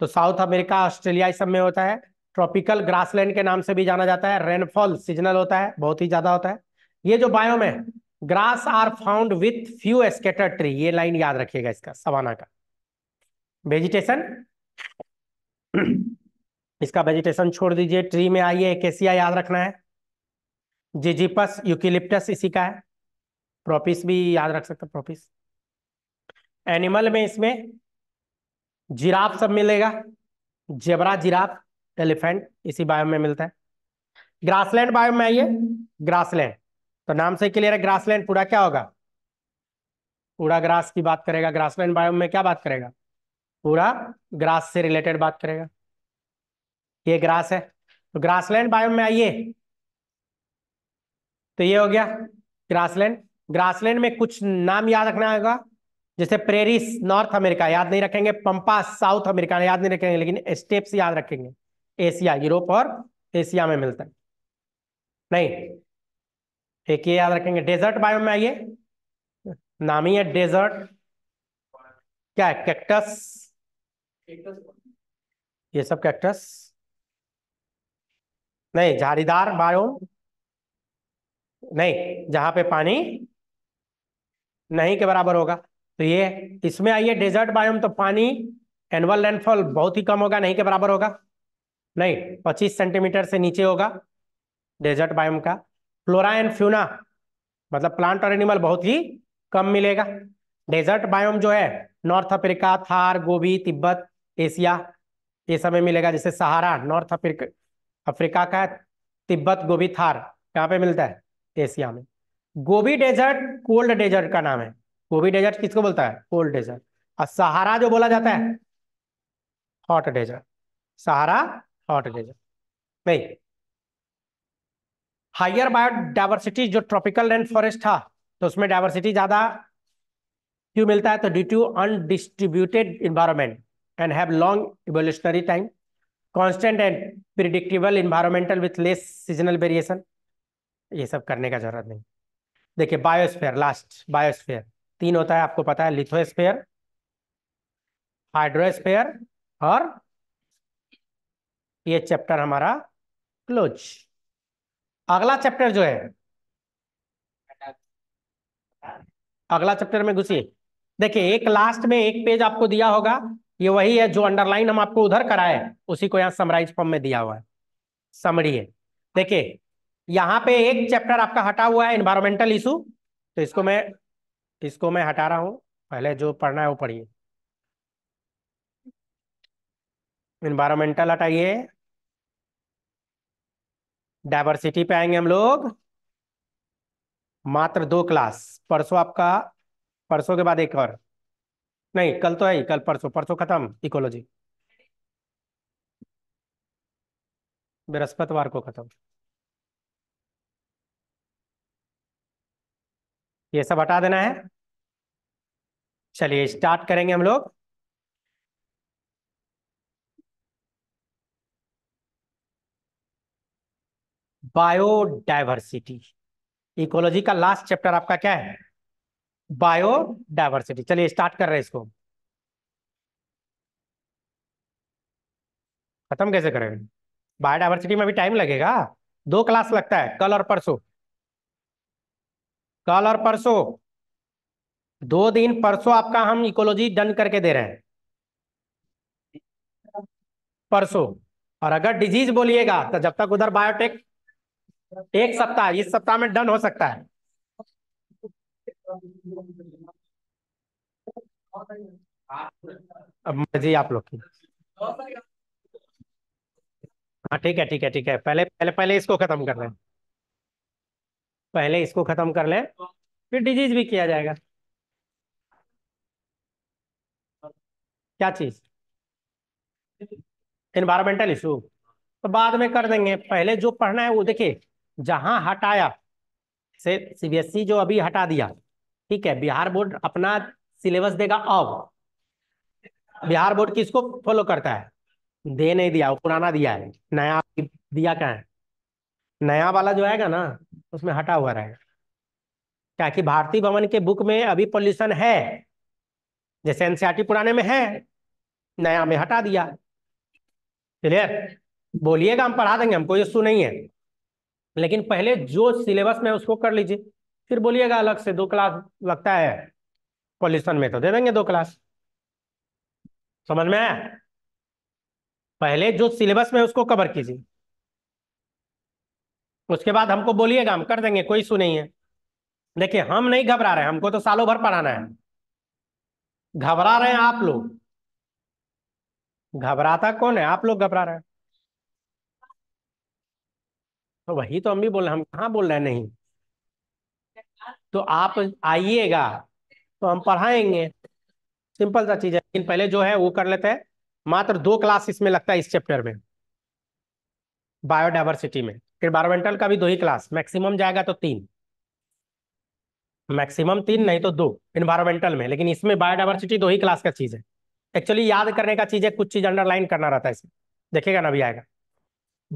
तो साउथ अमेरिका ऑस्ट्रेलिया इस सब में होता है ट्रॉपिकल ग्रासलैंड के नाम से भी जाना जाता है रेनफॉल सीजनल होता है बहुत ही ज्यादा होता है ये जो बायो में grass are found with few scattered tree ये लाइन याद रखिएगा इसका सवाना का वेजिटेशन इसका वेजिटेशन छोड़ दीजिए ट्री में आइए एकेसिया याद रखना है जिजिपस यूकिलिप्टस इसी का है प्रोपिस भी याद रख सकते प्रोपिस एनिमल में इसमें जिराफ सब मिलेगा जेबरा जिराफ एलिफेंट इसी बायोम में मिलता है ग्रासलैंड बायोम में आइए ग्रासलैंड तो नाम से क्लियर है ग्रासलैंड पूरा क्या होगा पूरा ग्रास की बात करेगा ग्रासलैंड बायोम में क्या बात करेगा पूरा ग्रास से रिलेटेड बात करेगा ये ग्रास है तो ग्रासलैंड बायोम में आइए तो ये हो गया ग्रासलैंड ग्रासलैंड में कुछ नाम याद रखना होगा जैसे प्रेरिस नॉर्थ अमेरिका याद नहीं रखेंगे पंपा साउथ अमेरिका याद नहीं रखेंगे लेकिन स्टेप्स याद रखेंगे एशिया यूरोप और एशिया में मिलता है नहीं एक ये याद रखेंगे डेजर्ट बायोम में आइए नाम ही है डेजर्ट क्या है कैक्टस ये सब कैक्टस नहीं झाड़ीदार बायोम नहीं जहां पे पानी नहीं के बराबर होगा तो ये इसमें आइए डेजर्ट बायोम तो पानी एनुअल लैंडफॉल बहुत ही कम होगा नहीं के बराबर होगा नहीं पच्चीस सेंटीमीटर से नीचे होगा डेजर्ट बायोम का फ्लोरा एंड फ्यूना मतलब प्लांट और एनिमल बहुत ही कम मिलेगा डेजर्ट बायोम जो है नॉर्थ अफ्रीका थार गोभी तिब्बत एशिया ये सब में मिलेगा जैसे सहारा नॉर्थ अफ्रीका अफ्रीका का तिब्बत गोभी थार कहाँ पे मिलता है एशिया में गोभी डेजर्ट कोल्ड डेजर्ट का नाम है गोभी डेजर्ट किसको बोलता है कोल्ड डेजर्ट और सहारा जो बोला जाता है हॉट डेजर्ट सहारा ऑर्गेनिज्म हाँ, नहीं हाइयर बायोडाइवर्सिटी जो ट्रॉपिकल लैंड फॉरेस्ट था तो उसमें डाइवर्सिटी ज्यादा क्यों मिलता है तो due to undistributed environment and have long evolutionary time constant and predictable environmental with less seasonal variation ये सब करने का जरूरत नहीं देखिए बायोस्फेयर लास्ट बायोस्फेयर तीन होता है आपको पता है लिथोस्फेयर हाइड्रोस्फेयर और ये चैप्टर हमारा क्लोज अगला चैप्टर जो है अगला चैप्टर में घुसिए देखिए एक लास्ट में एक पेज आपको दिया होगा ये वही है जो अंडरलाइन हम आपको उधर कराए उसी को यहाँ समराइज फॉर्म में दिया हुआ है समरी है देखिए यहाँ पे एक चैप्टर आपका हटा हुआ है इन्वायरमेंटल इशू तो इसको मैं इसको मैं हटा रहा हूं पहले जो पढ़ना है वो पढ़िए इन्वायरमेंटल हटाइए डाइवर्सिटी पे आएंगे हम लोग मात्र दो क्लास परसों आपका परसों के बाद एक और नहीं कल तो है कल परसों परसों खत्म इकोलॉजी बृहस्पतिवार को खत्म ये सब हटा देना है चलिए स्टार्ट करेंगे हम लोग बायोडाइवर्सिटी इकोलॉजी का लास्ट चैप्टर आपका क्या है बायोडाइवर्सिटी चलिए स्टार्ट कर रहे हैं इसको खत्म कैसे करेंगे बायोडाइवर्सिटी में भी टाइम लगेगा दो क्लास लगता है कल और परसों कल और परसों दो दिन परसों आपका हम इकोलॉजी डन करके दे रहे हैं परसों और अगर डिजीज बोलिएगा तो जब तक उधर बायोटेक एक सप्ताह इस सप्ताह में डन हो सकता है अब मर्जी आप लोग की हाँ ठीक है ठीक है ठीक है पहले पहले पहले इसको खत्म कर लें पहले इसको खत्म कर लें फिर डिजीज भी किया जाएगा क्या चीज इन्वायरमेंटल इशू तो बाद में कर देंगे पहले जो पढ़ना है वो देखिए जहां हटाया से सीबीएसई e जो अभी हटा दिया ठीक है बिहार बोर्ड अपना सिलेबस देगा अब बिहार बोर्ड किसको फॉलो करता है दे नहीं दिया वो पुराना दिया है नया दिया क्या है नया वाला जो आएगा ना उसमें हटा हुआ रहेगा क्या कि भारतीय भवन के बुक में अभी पॉल्यूशन है जैसे एनसीआरटी e पुराने में है नया में हटा दिया क्लियर बोलिएगा हम पढ़ा देंगे हमको ये सुनिए नहीं है लेकिन पहले जो सिलेबस में उसको कर लीजिए फिर बोलिएगा अलग से दो क्लास लगता है पॉल्यूशन में तो दे देंगे दो क्लास समझ में आया पहले जो सिलेबस में उसको कवर कीजिए उसके बाद हमको बोलिएगा हम कर देंगे कोई इशू नहीं है देखिए हम नहीं घबरा रहे हमको तो सालों भर पढ़ाना है घबरा रहे हैं आप लोग घबराता कौन है आप लोग घबरा रहे हैं तो वही तो हम भी बोल रहे हैं हम कहाँ बोल रहे हैं नहीं हाँ। तो आप आइएगा तो हम पढ़ाएंगे सिंपल सा चीज है लेकिन पहले जो है वो कर लेते हैं मात्र दो क्लास इसमें लगता है इस चैप्टर में बायोडाइवर्सिटी में इन्वायरमेंटल का भी दो ही क्लास मैक्सिमम जाएगा तो तीन मैक्सिमम तीन नहीं तो दो इन्वायरमेंटल में लेकिन इसमें बायोडाइवर्सिटी दो ही क्लास का चीज है एक्चुअली याद करने का चीज है कुछ चीज अंडरलाइन करना रहता है इसमें देखेगा ना भी आएगा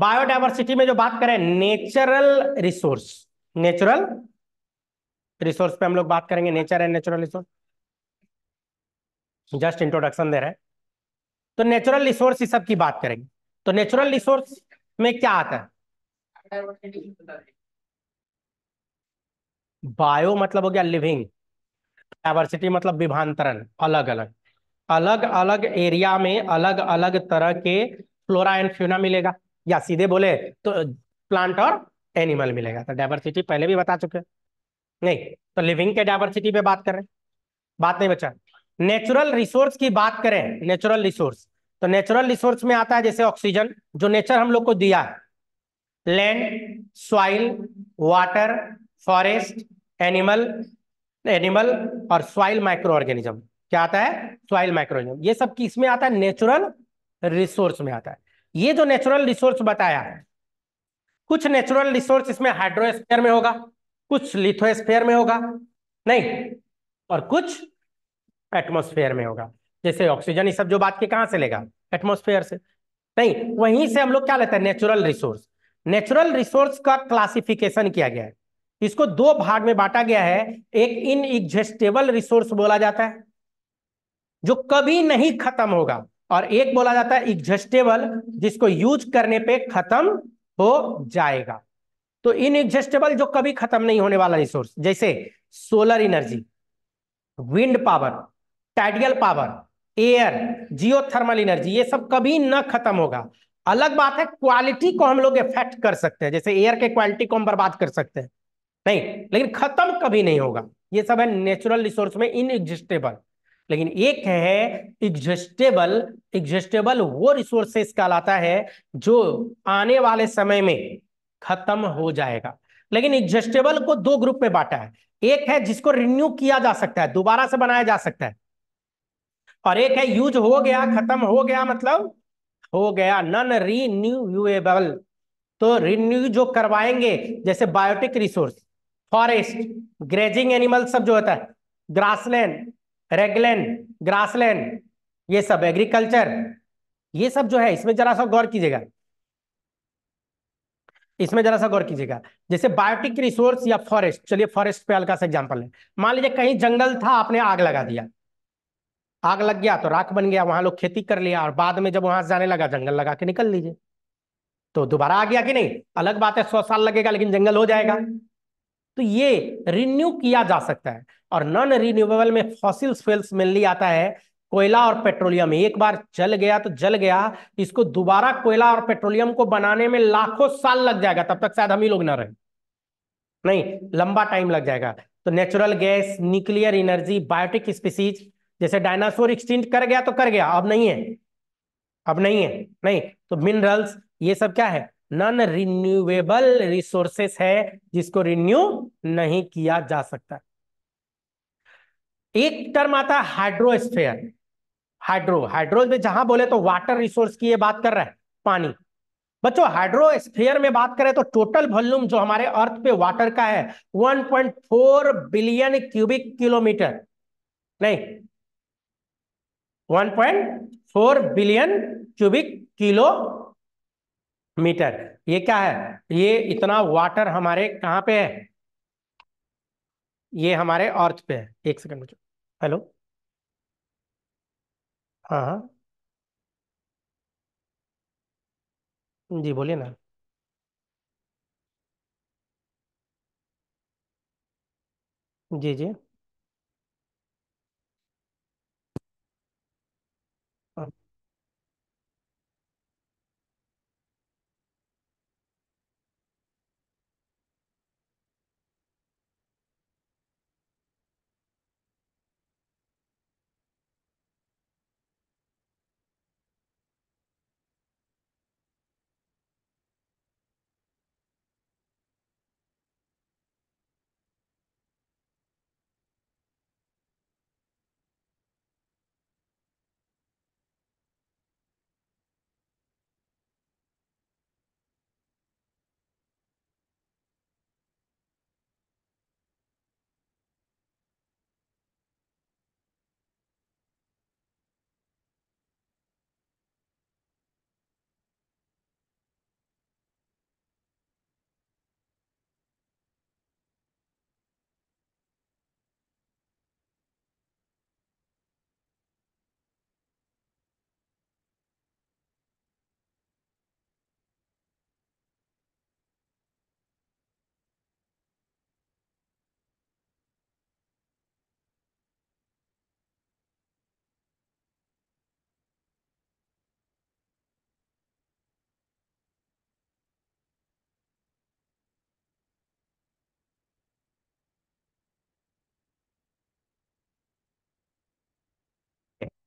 बायोडाइवर्सिटी में जो बात करें नेचुरल रिसोर्स नेचुरल रिसोर्स पे हम लोग बात करेंगे nature and natural resource just introduction दे रहे हैं तो नेचुरल रिसोर्स इस सब की बात करेंगे तो नेचुरल रिसोर्स में क्या आता है बायो मतलब हो गया लिविंग डाइवर्सिटी मतलब विभांतरण अलग अलग अलग अलग एरिया में अलग अलग तरह के फ्लोरा एंड फ्यूना मिलेगा या सीधे बोले तो प्लांट और एनिमल मिलेगा तो डायवर्सिटी पहले भी बता चुके नहीं तो लिविंग के डायवर्सिटी पे बात करें बात नहीं बचा नेचुरल रिसोर्स की बात करें नेचुरल रिसोर्स तो नेचुरल रिसोर्स में आता है जैसे ऑक्सीजन जो नेचर हम लोग को दिया है land soil water forest animal animal और सॉइल माइक्रो ऑर्गेनिज्म क्या आता है सॉइल माइक्रो ऑर्गेनिज्म ये सब किस में आता है नेचुरल रिसोर्स में आता है ये जो नेचुरल रिसोर्स बताया है कुछ नेचुरल रिसोर्स इसमें हाइड्रोस्फेयर में होगा कुछ लिथोस्फेयर में होगा नहीं और कुछ एटमोस्फेयर में होगा जैसे ऑक्सीजन ये सब जो बात के कहां से लेगा एटमोस्फेयर से नहीं वहीं से हम लोग क्या लेते हैं नेचुरल रिसोर्स नेचुरल रिसोर्स का क्लासिफिकेशन किया गया है इसको दो भाग में बांटा गया है एक इन एग्जेस्टेबल रिसोर्स बोला जाता है जो कभी नहीं खत्म होगा और एक बोला जाता है एग्जस्टेबल जिसको यूज करने पे खत्म हो जाएगा तो इन एग्जस्टेबल जो कभी खत्म नहीं होने वाला रिसोर्स जैसे solar energy wind power tidal power air geothermal energy ये सब कभी ना खत्म होगा अलग बात है क्वालिटी को हम लोग इफेक्ट कर सकते हैं जैसे एयर के क्वालिटी को हम बर्बाद कर सकते हैं नहीं लेकिन खत्म कभी नहीं होगा ये सब है नेचुरल रिसोर्स में इन एग्जिस्टेबल लेकिन एक है एग्जिस्टेबल एग्जिस्टेबल वो रिसोर्सेस कहलाता है जो आने वाले समय में खत्म हो जाएगा लेकिन एग्जिस्टेबल को दो ग्रुप में बांटा है एक है जिसको रिन्यू किया जा सकता है दोबारा से बनाया जा सकता है और एक है यूज हो गया खत्म हो गया मतलब हो गया नन रिन्यूएबल तो रिन्यू जो करवाएंगे जैसे biotic resource forest grazing animal सब जो होता है ग्रासलैंड रेगलैंड ग्रासलैंड ये सब एग्रीकल्चर ये सब जो है इसमें जरा सा गौर कीजिएगा इसमें जरा सा गौर कीजिएगा जैसे बायोटिक रिसोर्स या फॉरेस्ट चलिए फॉरेस्ट पे हल्का सा एग्जाम्पल है मान लीजिए कहीं जंगल था आपने आग लगा दिया आग लग गया तो राख बन गया वहां लोग खेती कर लिया और बाद में जब वहां जाने लगा जंगल लगा के निकल लीजिए तो दोबारा आ गया कि नहीं अलग बात है सौ साल लगेगा लेकिन जंगल हो जाएगा तो ये रिन्यू किया जा सकता है और नॉन रिन्यूएबल में फॉसिल फेल्स मेनली आता है कोयला और पेट्रोलियम एक बार जल गया तो जल गया इसको दोबारा कोयला और पेट्रोलियम को बनाने में लाखों साल लग जाएगा तब तक शायद हम ही लोग ना रहे नहीं लंबा टाइम लग जाएगा तो natural gas nuclear energy biotic species जैसे डायनासोर एक्सटिंट कर गया तो कर गया अब नहीं है अब नहीं है नहीं तो मिनरल्स ये सब क्या है नॉन रिन्यूएबल रिसोर्सेस है जिसको रिन्यू नहीं किया जा सकता एक टर्म आता है हाइड्रोस्फेयर हाइड्रो हाइड्रो में जहां बोले तो वाटर रिसोर्स की ये बात कर रहा है पानी बच्चों हाइड्रोस्फेयर में बात करें तो टोटल वॉल्यूम जो हमारे अर्थ पे वाटर का है 1.4 बिलियन क्यूबिक किलोमीटर नहीं 1.4 बिलियन क्यूबिक किलो मीटर ये क्या है ये इतना वाटर हमारे कहां पे है ये हमारे अर्थ पे है एक सेकंड बच्चों हेलो हाँ हाँ जी बोलिए ना जी जी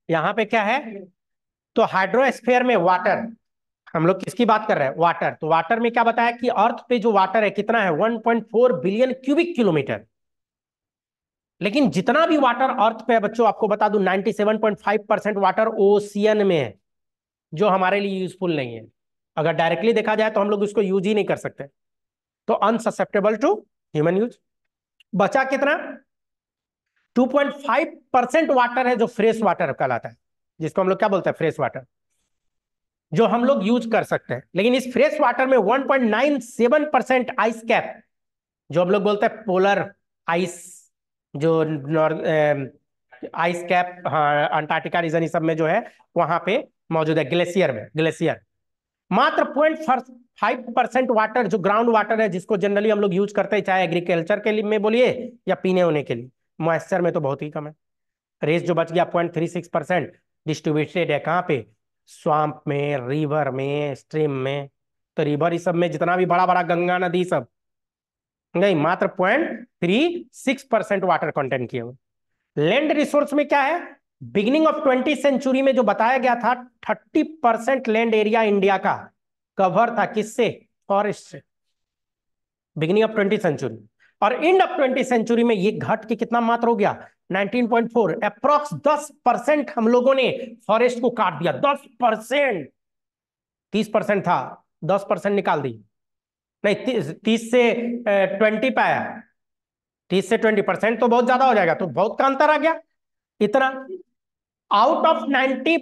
यहाँ पे क्या है तो हाइड्रोस्फेयर में वाटर हम लोग किसकी बात कर रहे हैं वाटर तो वाटर में क्या बताया कि अर्थ पे जो वाटर है कितना है 1.4 बिलियन क्यूबिक किलोमीटर लेकिन जितना भी वाटर अर्थ पे है बच्चों आपको बता दू 97.5 परसेंट वाटर ओशियन में है जो हमारे लिए यूजफुल नहीं है अगर डायरेक्टली देखा जाए तो हम लोग इसको यूज ही नहीं कर सकते तो अनसेप्टेबल टू ह्यूमन यूज बचा कितना 2.5 परसेंट वाटर है जो फ्रेश वाटर कहलाता है जिसको हम लोग क्या बोलते हैं फ्रेश वाटर जो हम लोग यूज कर सकते हैं लेकिन इस फ्रेश वाटर में 1.97 परसेंट आइस कैप जो हम लोग बोलते हैं पोलर आइस जो आइस कैप हाँ अंटार्कटिका रीजन सब में जो है वहां पे मौजूद है ग्लेशियर में ग्लेशियर मात्र पॉइंट फाइव परसेंट वाटर जो ग्राउंड वाटर है जिसको जनरली हम लोग यूज करते हैं चाहे एग्रीकल्चर के लिए में बोलिए या पीने होने के लिए मॉइस्चर में तो बहुत ही कम है रेस जो बच गया point three six percent distributed है कहाँ पे स्वाम्प में रिवर में स्ट्रीम में तो रिवर इस सब में जितना भी बड़ा बड़ा गंगा नदी सब नहीं मात्र point three six percent water content किए हुए लैंड रिसोर्स में क्या है बिगिनिंग ऑफ ट्वेंटी सेंचुरी में जो बताया गया था thirty percent land area India का कवर था किससे फॉरेस्ट से बिगिनिंग ऑफ ट्वेंटी सेंचुरी और इंड ऑफ ट्वेंटी सेंचुरी में ये घट के कितना मात्र हो गया 19.4 अप्रोक्स 10 परसेंट हम लोगों ने फॉरेस्ट को काट दिया 10 परसेंट तीस परसेंट था 10 परसेंट निकाल दी नहीं तीस से ट्वेंटी पे तीस से ट्वेंटी परसेंट तो बहुत ज्यादा हो जाएगा तो बहुत का अंतर आ गया इतना out of ninety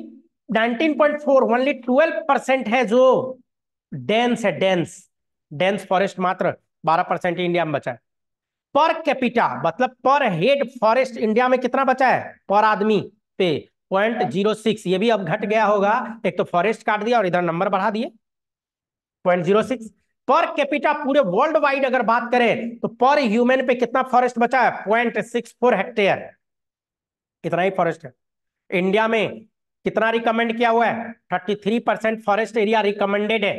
nineteen point four only twelve percent है जो डेंस है डेंस डेंस फॉरेस्ट मात्र बारह परसेंट इंडिया में बचा है पर कैपिटा मतलब पर हेड फॉरेस्ट इंडिया में कितना बचा है पर आदमी पे पॉइंट जीरो सिक्स ये भी अब घट गया होगा एक तो फॉरेस्ट काट दिया और इधर नंबर बढ़ा दिए point zero six per capita पूरे वर्ल्ड वाइड अगर बात करें तो पर ह्यूमन पे कितना फॉरेस्ट बचा है पॉइंट सिक्स फोर हेक्टेयर कितना ही फॉरेस्ट है इंडिया में कितना रिकमेंड किया हुआ है thirty three percent forest area recommended है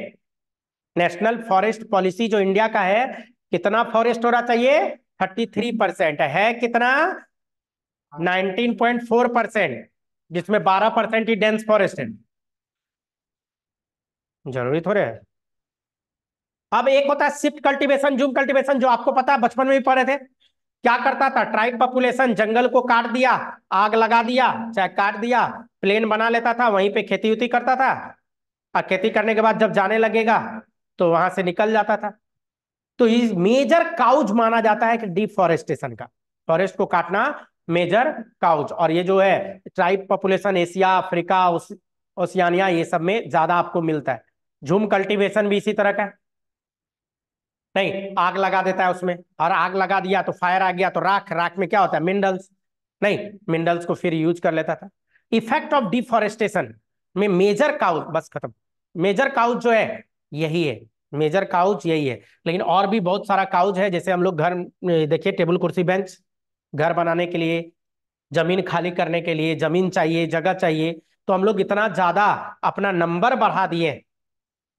नेशनल फॉरेस्ट पॉलिसी जो इंडिया का है कितना फॉरेस्ट होना चाहिए थर्टी थ्री परसेंट है कितना नाइनटीन पॉइंट फोर परसेंट जिसमें बारह परसेंट ही डेंस फॉरेस्ट है जरूरी थोड़े है अब एक होता है शिफ्ट कल्टीवेशन जूम कल्टीवेशन जो आपको पता है बचपन में भी पढ़े थे क्या करता था ट्राइब पॉपुलेशन जंगल को काट दिया आग लगा दिया चाहे काट दिया प्लेन बना लेता था वहीं पे खेती उती करता था और खेती करने के बाद जब जाने लगेगा तो वहां से निकल जाता था तो इस मेजर काउज माना जाता है कि डिफॉरेस्टेशन का फॉरेस्ट को काटना मेजर काउज और ये जो है tribe population Asia Africa Oceania ये सब में ज्यादा आपको मिलता है झूम कल्टीवेशन भी इसी तरह का है नहीं आग लगा देता है उसमें और आग लगा दिया तो फायर आ गया तो राख राख में क्या होता है मिनरल्स नहीं मिनरल्स को फिर यूज कर लेता था इफेक्ट ऑफ डिफॉरेस्टेशन में मेजर काउज बस खत्म मेजर काउज जो है यही है मेजर काउच यही है लेकिन और भी बहुत सारा काउच है जैसे हम लोग घर देखिए टेबल कुर्सी बेंच घर बनाने के लिए जमीन खाली करने के लिए जमीन चाहिए जगह चाहिए तो हम लोग इतना ज्यादा अपना नंबर बढ़ा दिए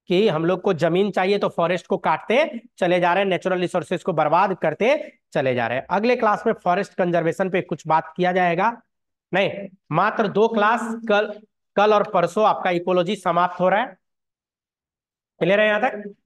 कि हम लोग को जमीन चाहिए तो फॉरेस्ट को काटते चले जा रहे हैं नेचुरल रिसोर्सेस को बर्बाद करते चले जा रहे हैं अगले क्लास में फॉरेस्ट कंजर्वेशन पे कुछ बात किया जाएगा नहीं मात्र दो क्लास कल कल और परसों आपका इकोलॉजी समाप्त हो रहा है क्लियर है यहां तक